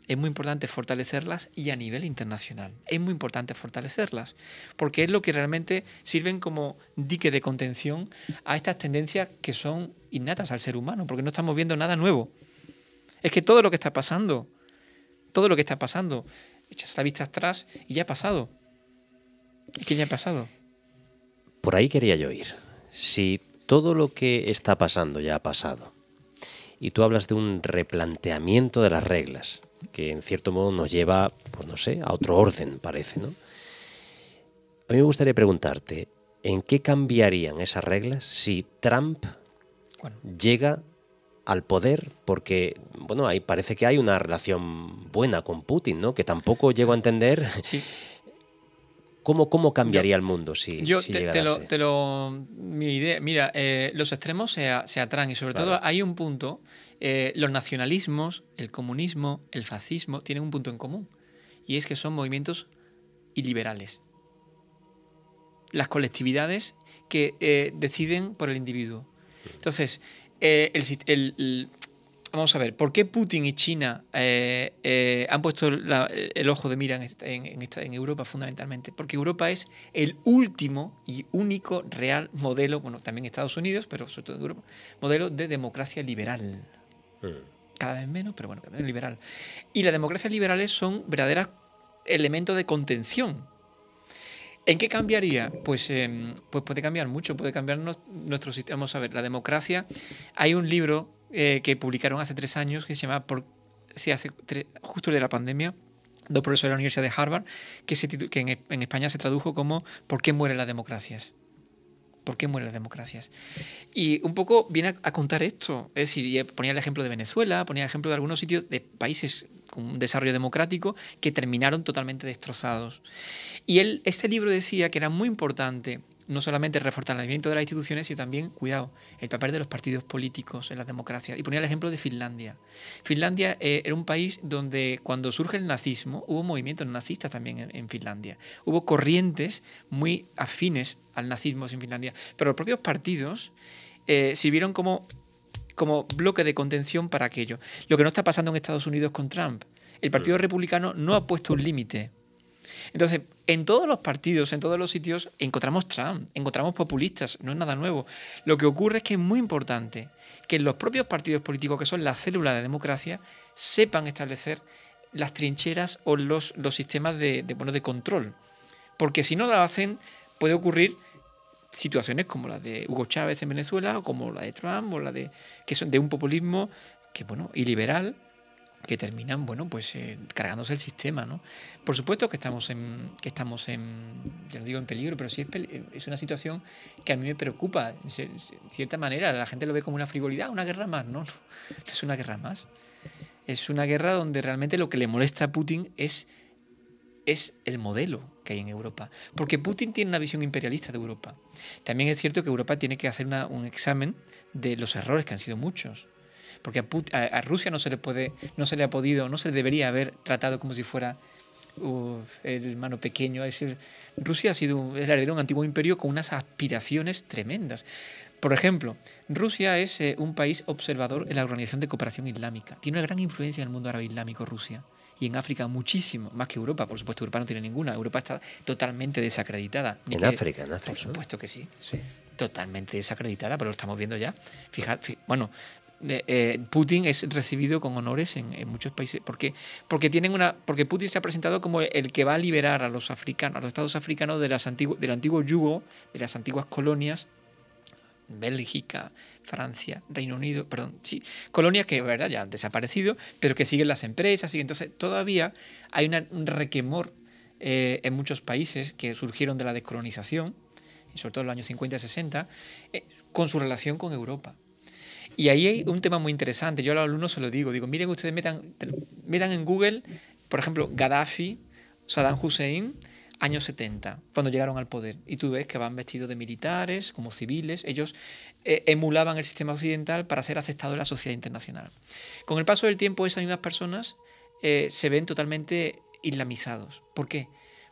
B: es muy importante fortalecerlas y a nivel internacional. Es muy importante fortalecerlas, porque es lo que realmente sirven como dique de contención a estas tendencias que son innatas al ser humano, porque no estamos viendo nada nuevo. Es que todo lo que está pasando todo lo que está pasando. Echas la vista atrás y ya ha pasado. ¿Qué ya ha pasado.
A: Por ahí quería yo ir. Si todo lo que está pasando ya ha pasado, y tú hablas de un replanteamiento de las reglas, que en cierto modo nos lleva, pues no sé, a otro orden, parece, ¿no? A mí me gustaría preguntarte, ¿en qué cambiarían esas reglas si Trump llega llega al poder porque bueno ahí parece que hay una relación buena con Putin no que tampoco llego a entender cómo, cambiaría el mundo si yo te,
B: lo, mi idea mira eh, los extremos se, atran, atraen y sobre todo hay un punto eh, los nacionalismos el comunismo el fascismo tienen un punto en común y es que son movimientos iliberales las colectividades que eh, deciden por el individuo mm. entonces eh, vamos a ver, ¿por qué Putin y China eh, eh, han puesto el ojo de mira este, en, Europa fundamentalmente? Porque Europa es el último y único real modelo, bueno, también Estados Unidos, pero sobre todo Europa, modelo de democracia liberal. Cada vez menos, pero bueno, cada vez liberal. Y las democracias liberales son verdaderos elementos de contención ¿En qué cambiaría? Pues, em, pues, puede cambiar mucho, puede cambiar nuestro sistema. Vamos a ver, la democracia. Hay un libro eh, que publicaron hace tres años que se llama, por, hace justo de la pandemia, dos profesores de la Universidad de Harvard, que, en, España se tradujo como ¿Por qué mueren las democracias? ¿Por qué mueren las democracias? Y un poco viene a, a contar esto. Es decir, ponía el ejemplo de Venezuela, ponía el ejemplo de algunos sitios, de países un desarrollo democrático, que terminaron totalmente destrozados. Y él, este libro decía que era muy importante no solamente el reforzamiento de las instituciones, sino también, cuidado, el papel de los partidos políticos en la democracia. Y ponía el ejemplo de Finlandia. Finlandia eh, era un país donde cuando surge el nazismo hubo movimientos nazistas también en, Finlandia. Hubo corrientes muy afines al nazismo en Finlandia. Pero los propios partidos eh, sirvieron como como bloque de contención para aquello. Lo que no está pasando en Estados Unidos con Trump. El Partido Republicano no ha puesto un límite. Entonces, en todos los partidos, en todos los sitios, encontramos Trump, encontramos populistas, no es nada nuevo. Lo que ocurre es que es muy importante que los propios partidos políticos, que son la célula de democracia, sepan establecer las trincheras o los, los sistemas de, de control. Porque si no lo hacen, puede ocurrir situaciones como las de Hugo Chávez en Venezuela, o como la de Trump, o la de. que son de un populismo que, bueno, iliberal, que terminan, bueno, pues eh, cargándose el sistema, ¿no? Por supuesto que estamos en, que estamos en, digo en peligro, pero sí es, es una situación que a mí me preocupa, en cierta manera, la gente lo ve como una frivolidad, una guerra más, no es una guerra más. Es una guerra donde realmente lo que le molesta a Putin es es el modelo que hay en Europa. Porque Putin tiene una visión imperialista de Europa. También es cierto que Europa tiene que hacer un examen de los errores, que han sido muchos. Porque a, Rusia no se, le puede, no se le ha podido, no se le debería haber tratado como si fuera el hermano pequeño. Es decir, Rusia ha sido es de un antiguo imperio con unas aspiraciones tremendas. Por ejemplo, Rusia es eh, un país observador en la Organización de Cooperación Islámica. Tiene una gran influencia en el mundo árabe islámico Rusia y en África muchísimo, más que Europa, por supuesto, Europa no tiene ninguna, Europa está totalmente desacreditada. en África, en África. Por supuesto que sí, sí. Totalmente desacreditada, pero lo estamos viendo ya. Fija, bueno, eh, eh, Putin es recibido con honores en, muchos países porque porque tienen una porque Putin se ha presentado como el que va a liberar a los africanos a los estados africanos de las antiguo, del antiguo yugo de las antiguas colonias Bélgica Francia, Reino Unido, perdón, sí, colonias que, verdad, ya han desaparecido, pero que siguen las empresas y entonces todavía hay un requemor eh, en muchos países que surgieron de la descolonización, sobre todo en los años 50 y 60, eh, con su relación con Europa. Y ahí hay un tema muy interesante, yo a los alumnos se lo digo, digo, miren ustedes, metan, metan en Google, por ejemplo, Gaddafi, Saddam Hussein, años 70, cuando llegaron al poder. Y tú ves que van vestidos de militares, como civiles. Ellos eh, emulaban el sistema occidental para ser aceptados en la sociedad internacional. Con el paso del tiempo, esas mismas personas eh, se ven totalmente islamizados. ¿Por qué?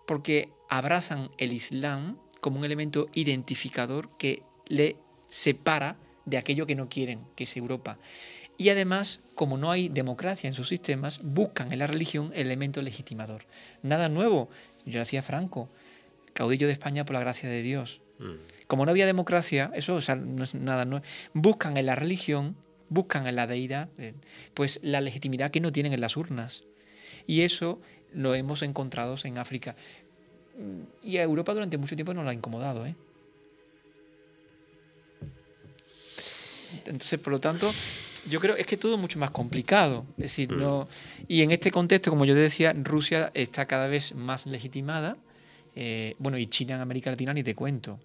B: Porque abrazan el Islam como un elemento identificador que le separa de aquello que no quieren, que es Europa. Y además, como no hay democracia en sus sistemas, buscan en la religión el elemento legitimador. Nada nuevo yo decía Franco, caudillo de España por la gracia de Dios. Mm. Como no había democracia, eso no es nada no, Buscan en la religión, buscan en la deidad, eh, pues la legitimidad que no tienen en las urnas. Y eso lo hemos encontrado en África. Mm, y a Europa durante mucho tiempo nos lo ha incomodado. ¿eh? Entonces, por lo tanto, yo creo es que todo es mucho más complicado. Es decir, mm. no, y en este contexto, como yo te decía, Rusia está cada vez más legitimada. Eh, bueno, y China en América Latina ni te cuento.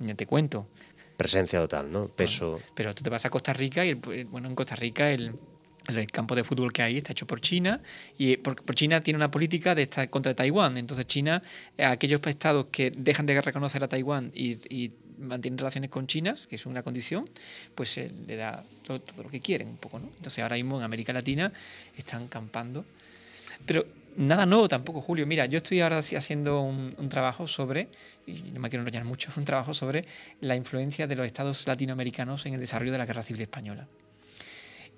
B: Ni te cuento.
A: Presencia total, ¿no? Peso.
B: pero tú te vas a Costa Rica y, eh, bueno, en Costa Rica el, el campo de fútbol que hay está hecho por China y eh, por, China tiene una política de estar contra Taiwán. Entonces China, aquellos estados que dejan de reconocer a Taiwán y, y mantienen relaciones con China, que es una condición, pues le da todo, lo que quieren un poco, ¿no? Entonces ahora mismo en América Latina están campando. Pero nada nuevo tampoco, Julio. Mira, yo estoy ahora haciendo un, trabajo sobre, y no me quiero enrollar mucho, un trabajo sobre la influencia de los estados latinoamericanos en el desarrollo de la guerra civil española.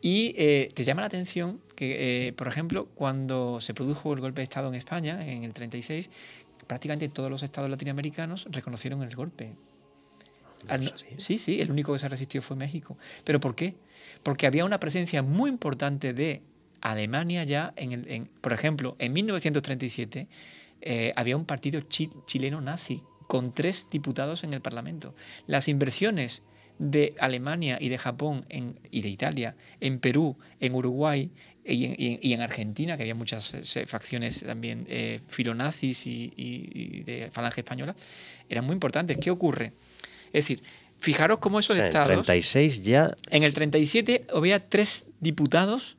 B: Y eh, te llama la atención que, eh, por ejemplo, cuando se produjo el golpe de Estado en España, en el 36, prácticamente todos los estados latinoamericanos reconocieron el golpe Ah, sí, sí, el único que se resistió fue México. ¿Pero por qué? Porque había una presencia muy importante de Alemania ya, en, por ejemplo, en 1937 eh, había un partido chileno nazi con tres diputados en el Parlamento. Las inversiones de Alemania y de Japón y de Italia, en Perú, en Uruguay y en, Argentina, que había muchas eh, facciones también eh, filonazis y de falange española, eran muy importantes. ¿Qué ocurre? Es decir, fijaros cómo eso o estados. En el
A: 36 ya. En el
B: 37 había tres diputados,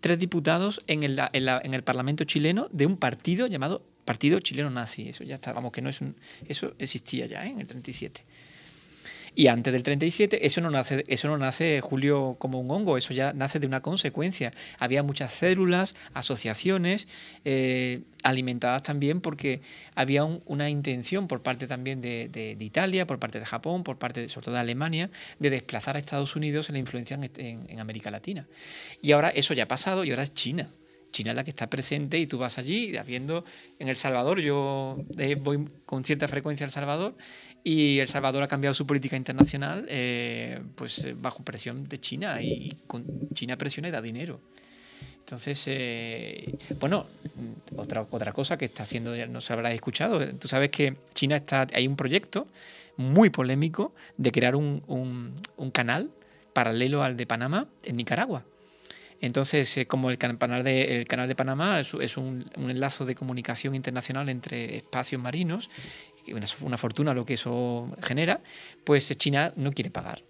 B: tres diputados en el, en, el Parlamento chileno de un partido llamado Partido Chileno Nazi. Eso ya está, vamos, que no es un. Eso existía ya ¿eh? en el 37. Y antes del 37, eso no nace, eso no nace Julio como un hongo, eso ya nace de una consecuencia. Había muchas células, asociaciones, eh, alimentadas también porque había una intención por parte también de, Italia, por parte de Japón, por parte sobre todo de Alemania, de desplazar a Estados Unidos en la influencia en América Latina. Y ahora eso ya ha pasado y ahora es China. China es la que está presente y tú vas allí, viendo en El Salvador, yo eh, voy con cierta frecuencia a El Salvador y El Salvador ha cambiado su política internacional eh, pues eh, bajo presión de China y con China presiona y da dinero. Entonces, bueno, mm, otra, otra cosa que está haciendo, no se habrá escuchado, tú sabes que China está, hay un proyecto muy polémico de crear un, un canal paralelo al de Panamá en Nicaragua entonces, eh, como el canal de, Panamá es, un, un, enlazo de comunicación internacional entre espacios marinos, una, fortuna lo que eso genera, pues eh, China no quiere pagar.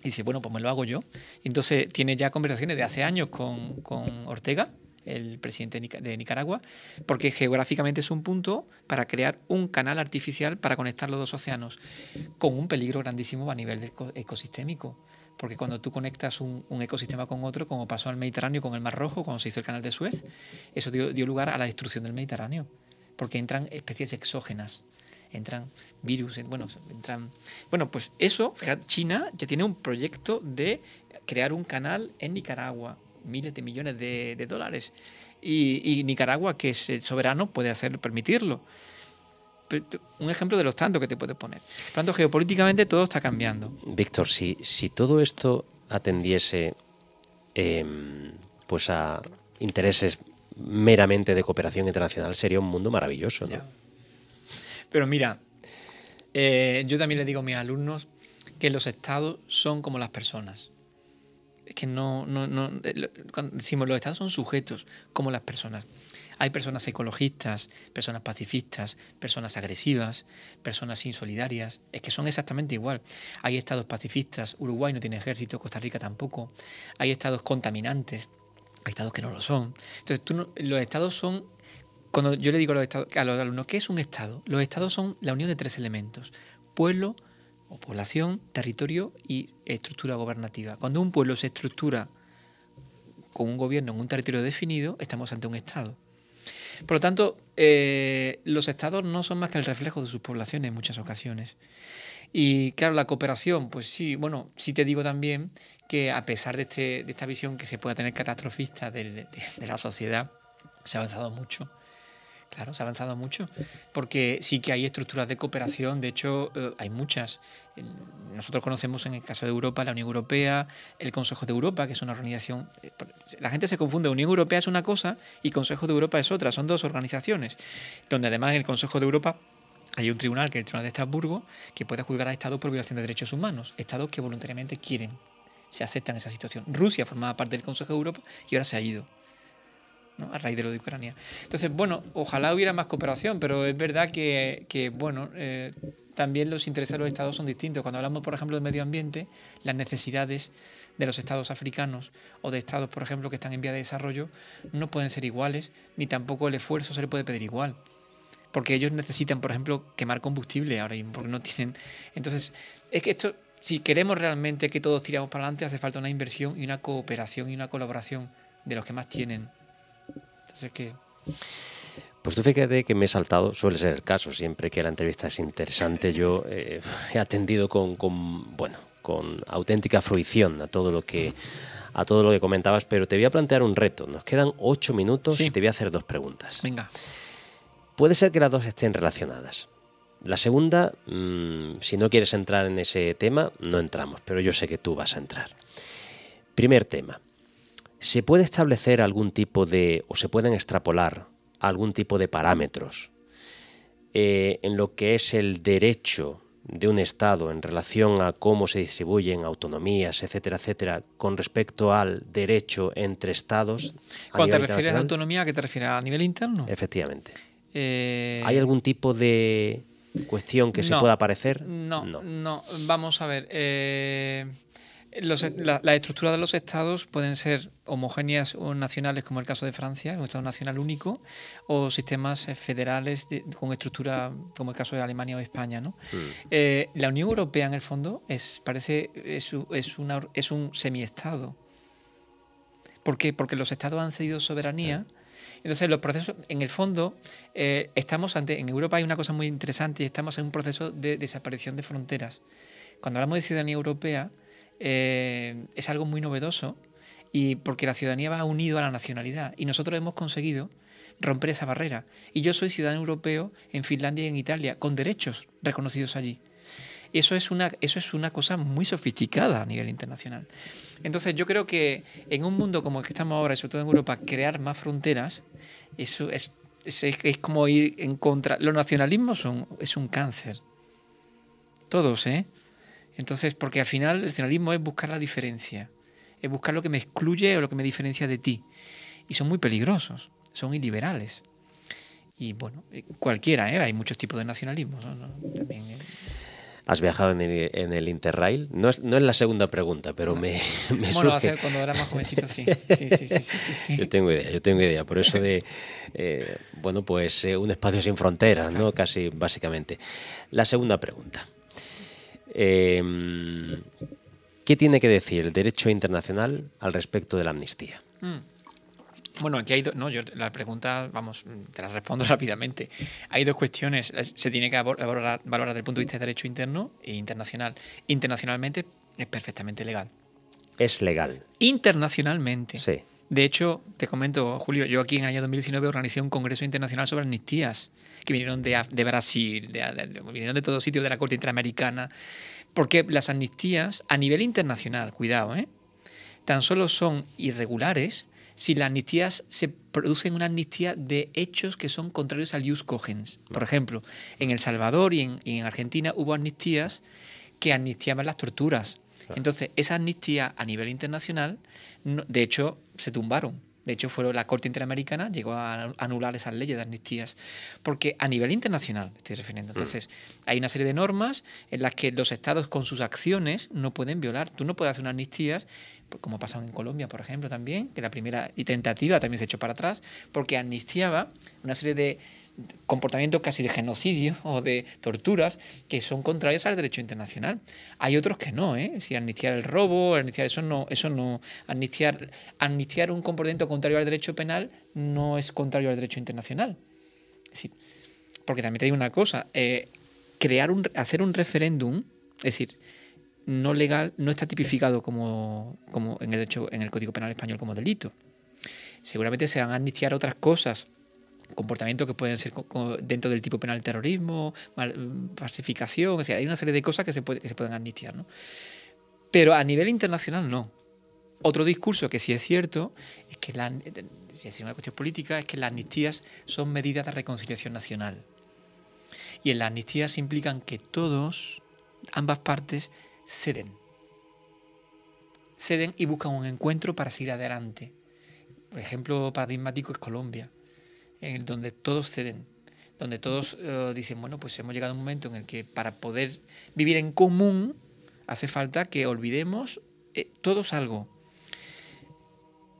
B: Y dice, bueno, pues me lo hago yo. Entonces tiene ya conversaciones de hace años con Ortega, el presidente de Nicaragua, porque geográficamente es un punto para crear un canal artificial para conectar los dos océanos, con un peligro grandísimo a nivel ecosistémico porque cuando tú conectas un, ecosistema con otro, como pasó al Mediterráneo con el Mar Rojo, cuando se hizo el canal de Suez, eso dio, lugar a la destrucción del Mediterráneo, porque entran especies exógenas, entran virus, bueno, entran... Bueno, pues eso, fíjate, China ya tiene un proyecto de crear un canal en Nicaragua, miles de millones de, dólares, y, Nicaragua, que es soberano, puede hacer, permitirlo un ejemplo de los tantos que te puedes poner. Por tanto, geopolíticamente todo está cambiando.
A: Víctor, si, todo esto atendiese em, pues a intereses meramente de cooperación internacional, sería un mundo maravilloso.
B: Pero mira, eh, yo también le digo a mis alumnos que los estados son como las personas. Es que no, no, no, eh, cuando decimos los estados son sujetos como las personas. Hay personas ecologistas, personas pacifistas, personas agresivas, personas insolidarias. Es que son exactamente igual. Hay estados pacifistas, Uruguay no tiene ejército, Costa Rica tampoco. Hay estados contaminantes, hay estados que no lo son. Entonces, los estados son cuando yo le digo a los, a los, alumnos, ¿qué es un Estado? Los Estados son la unión de tres elementos, pueblo o población, territorio y estructura gobernativa. Cuando un pueblo se estructura con un gobierno en un territorio definido, estamos ante un Estado. Por lo tanto, eh, los estados no son más que el reflejo de sus poblaciones en muchas ocasiones. Y claro, la cooperación, pues sí, bueno, sí te digo también que a pesar de, este, esta visión que se pueda tener catastrofista de la sociedad, se ha avanzado mucho. Claro, se ha avanzado mucho, porque sí que hay estructuras de cooperación, de hecho eh, hay muchas. Nosotros conocemos en el caso de Europa la Unión Europea, el Consejo de Europa, que es una organización... Eh, la gente se confunde, Unión Europea es una cosa y Consejo de Europa es otra, son dos organizaciones, donde además en el Consejo de Europa hay un tribunal, que es el Tribunal de Estrasburgo, que puede juzgar a Estados por violación de derechos humanos, Estados que voluntariamente quieren, se aceptan esa situación. Rusia formaba parte del Consejo de Europa y ahora se ha ido a raíz de lo de Ucrania. Entonces, bueno, ojalá hubiera más cooperación, pero es verdad que, bueno, eh, también los intereses de los estados son distintos. Cuando hablamos, por ejemplo, de medio ambiente, las necesidades de los estados africanos o de estados, por ejemplo, que están en vía de desarrollo, no pueden ser iguales, ni tampoco el esfuerzo se le puede pedir igual. Porque ellos necesitan, por ejemplo, quemar combustible ahora mismo, porque no tienen. Entonces, es que esto, si queremos realmente que todos tiramos para adelante, hace falta una inversión y una cooperación y una colaboración de los que más tienen
A: pues tú fíjate que me he saltado, suele ser el caso, siempre que la entrevista es interesante, yo eh, he atendido con, bueno, con auténtica fruición a todo lo que a todo lo que comentabas, pero te voy a plantear un reto. Nos quedan ocho minutos y te voy a hacer dos preguntas. Venga. Puede ser que las dos estén relacionadas. La segunda, mm, si no quieres entrar en ese tema, no entramos, pero yo sé que tú vas a entrar. Primer tema. ¿Se puede establecer algún tipo de, o se pueden extrapolar algún tipo de parámetros eh, en lo que es el derecho de un Estado en relación a cómo se distribuyen autonomías, etcétera, etcétera, con respecto al derecho entre Estados? Cuando te refieres a
B: autonomía, ¿a qué te refieres? ¿A nivel interno?
A: Efectivamente.
B: Eh, ¿Hay algún
A: tipo de cuestión que se pueda aparecer?
B: No, no, Vamos a ver. Eh, la, estructura de los estados pueden ser homogéneas o nacionales, como el caso de Francia, un estado nacional único, o sistemas eh, federales con estructura, como el caso de Alemania o España. Eh, la Unión Europea, en el fondo, es, parece es, es, es un semiestado. ¿Por qué? Porque los estados han cedido soberanía. Entonces, los procesos, en el fondo, eh, estamos ante, en Europa hay una cosa muy interesante y estamos en un proceso de desaparición de fronteras. Cuando hablamos de ciudadanía europea, eh, es algo muy novedoso y porque la ciudadanía va unido a la nacionalidad y nosotros hemos conseguido romper esa barrera. Y yo soy ciudadano europeo en Finlandia y en Italia, con derechos reconocidos allí. Eso es, una, eso es una cosa muy sofisticada a nivel internacional. Entonces yo creo que en un mundo como el que estamos ahora, y sobre todo en Europa, crear más fronteras eso es, es, es como ir en contra... Los nacionalismos son, es un cáncer. Todos, ¿eh? Entonces, porque al final el nacionalismo es buscar la diferencia, es buscar lo que me excluye o lo que me diferencia de ti. Y son muy peligrosos, son iliberales. Y bueno, eh, cualquiera, ¿eh? hay muchos tipos de nacionalismo. Eh.
A: ¿Has viajado en el, Interrail? No es, la segunda pregunta, pero me, me bueno, surge. Hace, cuando era más jovencito, sí. Sí, sí, sí. Yo tengo idea, yo tengo idea. Por eso de, bueno, pues un espacio sin fronteras, ¿no? Casi, básicamente. La segunda pregunta. Em, ¿Qué tiene que decir el derecho internacional al respecto de la amnistía?
B: Mm. Bueno, aquí hay dos. No, yo la pregunta, vamos, te la respondo rápidamente. Hay dos cuestiones. Eh, se tiene que valorar, desde el punto de vista del derecho interno e internacional. Internacionalmente es perfectamente legal.
A: Es legal.
B: Internacionalmente. Sí. De hecho, te comento, Julio, yo aquí en el año 2019 organizé un congreso internacional sobre amnistías que vinieron de, de Brasil, de, vinieron de todos sitios de la Corte Interamericana, porque las amnistías a nivel internacional, cuidado, ¿eh? tan solo son irregulares si las amnistías se producen una amnistía de hechos que son contrarios al jus cogens. Por ejemplo, en El Salvador y en, Argentina hubo amnistías que amnistiaban las torturas. Entonces, esa amnistía a nivel internacional, de hecho, se tumbaron de hecho, fue la Corte Interamericana llegó a anular esas leyes de amnistías, porque a nivel internacional estoy refiriendo. Mm. Entonces, hay una serie de normas en las que los estados con sus acciones no pueden violar. Tú no puedes hacer una amnistías, pues, como pasado en Colombia, por ejemplo, también, que la primera tentativa también se echó para atrás, porque amnistiaba una serie de comportamientos casi de genocidio o de torturas que son contrarios al derecho internacional. Hay otros que no, ¿eh? Si amnistiar el robo, amnistiar eso no, eso no, amnistiar, un comportamiento contrario al derecho penal no es contrario al derecho internacional. Es porque también te digo una cosa, eh, crear un, hacer un referéndum, es decir, no legal, no está tipificado como, como en el en el Código Penal español como delito. Seguramente se van a amnistiar otras cosas comportamientos que pueden ser dentro del tipo penal terrorismo, falsificación, hay una serie de cosas que se, pueden amnistiar. ¿no? Pero a nivel internacional no. Otro discurso que sí es cierto es que la, es una cuestión política, es que las amnistías son medidas de reconciliación nacional. Y en las amnistías implican que todos, ambas partes, ceden. Ceden y buscan un encuentro para seguir adelante. Por ejemplo paradigmático es Colombia en el donde todos ceden, donde todos eh, dicen, bueno, pues hemos llegado a un momento en el que para poder vivir en común hace falta que olvidemos eh, todos algo.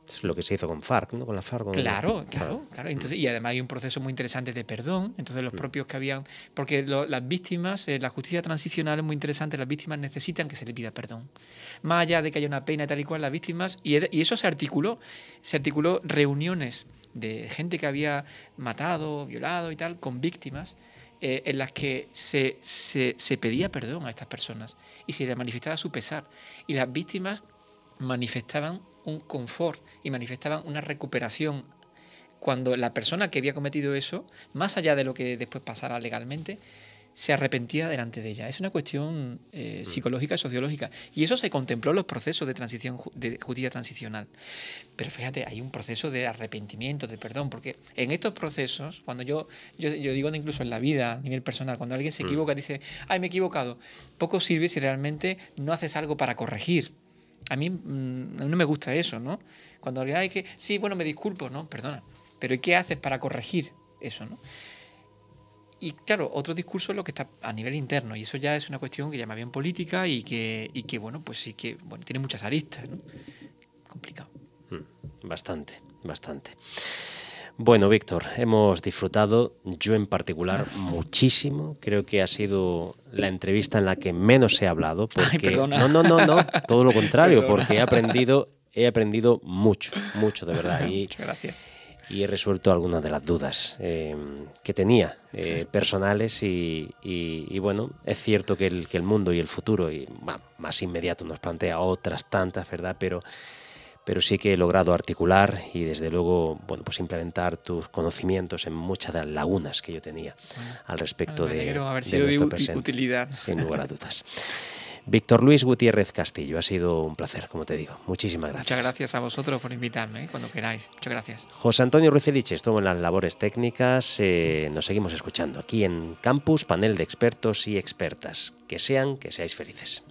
A: Es lo que se hizo con FARC, ¿no? Con la FARC. claro, claro, claro. Entonces, y
B: además hay un proceso muy interesante de perdón. Entonces, los mm. propios que habían. Porque las víctimas, eh, la justicia transicional es muy interesante. Las víctimas necesitan que se les pida perdón. Más allá de que haya una pena tal y cual, las víctimas. Y, y eso se articuló. Se articuló reuniones de gente que había matado, violado y tal, con víctimas, eh, en las que se, se, se pedía perdón a estas personas y se les manifestaba su pesar. Y las víctimas manifestaban un confort y manifestaban una recuperación cuando la persona que había cometido eso, más allá de lo que después pasara legalmente, se arrepentía delante de ella. Es una cuestión eh, mm. psicológica y sociológica. Y eso se contempló en los procesos de transición de judía transicional. Pero fíjate, hay un proceso de arrepentimiento, de perdón, porque en estos procesos, cuando yo, yo, digo incluso en la vida, a nivel personal, cuando alguien se mm. equivoca, dice, ay, me he equivocado, poco sirve si realmente no haces algo para corregir. A mí mm, no me gusta eso, ¿no? Cuando alguien, ay, que, sí, bueno, me disculpo, ¿no? Perdona, pero ¿qué haces para corregir eso, ¿no? Y claro, otro discurso es lo que está a nivel interno, y eso ya es una cuestión que llama bien política y que, y que bueno, pues sí que bueno, tiene muchas aristas. Complicado. Mm, bastante,
A: bastante. Bueno, Víctor, hemos disfrutado, yo en particular, muchísimo. Creo que ha sido la entrevista en la que menos he hablado. Porque... no, no, no, no, todo lo contrario, porque he aprendido, he aprendido mucho, mucho de verdad.
B: Muchas gracias
A: y he resuelto algunas de las dudas eh, que tenía eh, personales y, bueno, es cierto que el, que el mundo y el futuro y más inmediato nos plantea otras tantas, ¿verdad? Pero, pero sí que he logrado articular y desde luego, bueno, pues implementar tus conocimientos en muchas de las lagunas que yo tenía ah, al respecto de, haber sido de, utilidad. Sin lugar a dudas. Víctor Luis Gutiérrez Castillo, ha sido un placer, como te digo. Muchísimas gracias. Muchas
B: gracias a vosotros por invitarme, ¿eh? cuando queráis. Muchas gracias.
A: José Antonio Ruiz estuvo en las labores técnicas. Eh, nos seguimos escuchando aquí en Campus, panel de expertos y expertas. Que sean, que seáis felices.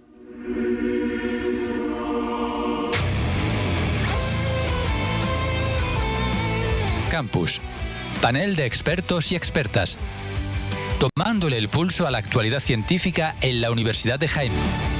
A: Campus, panel de expertos y expertas tomándole el pulso a la actualidad científica en la Universidad de Jaime.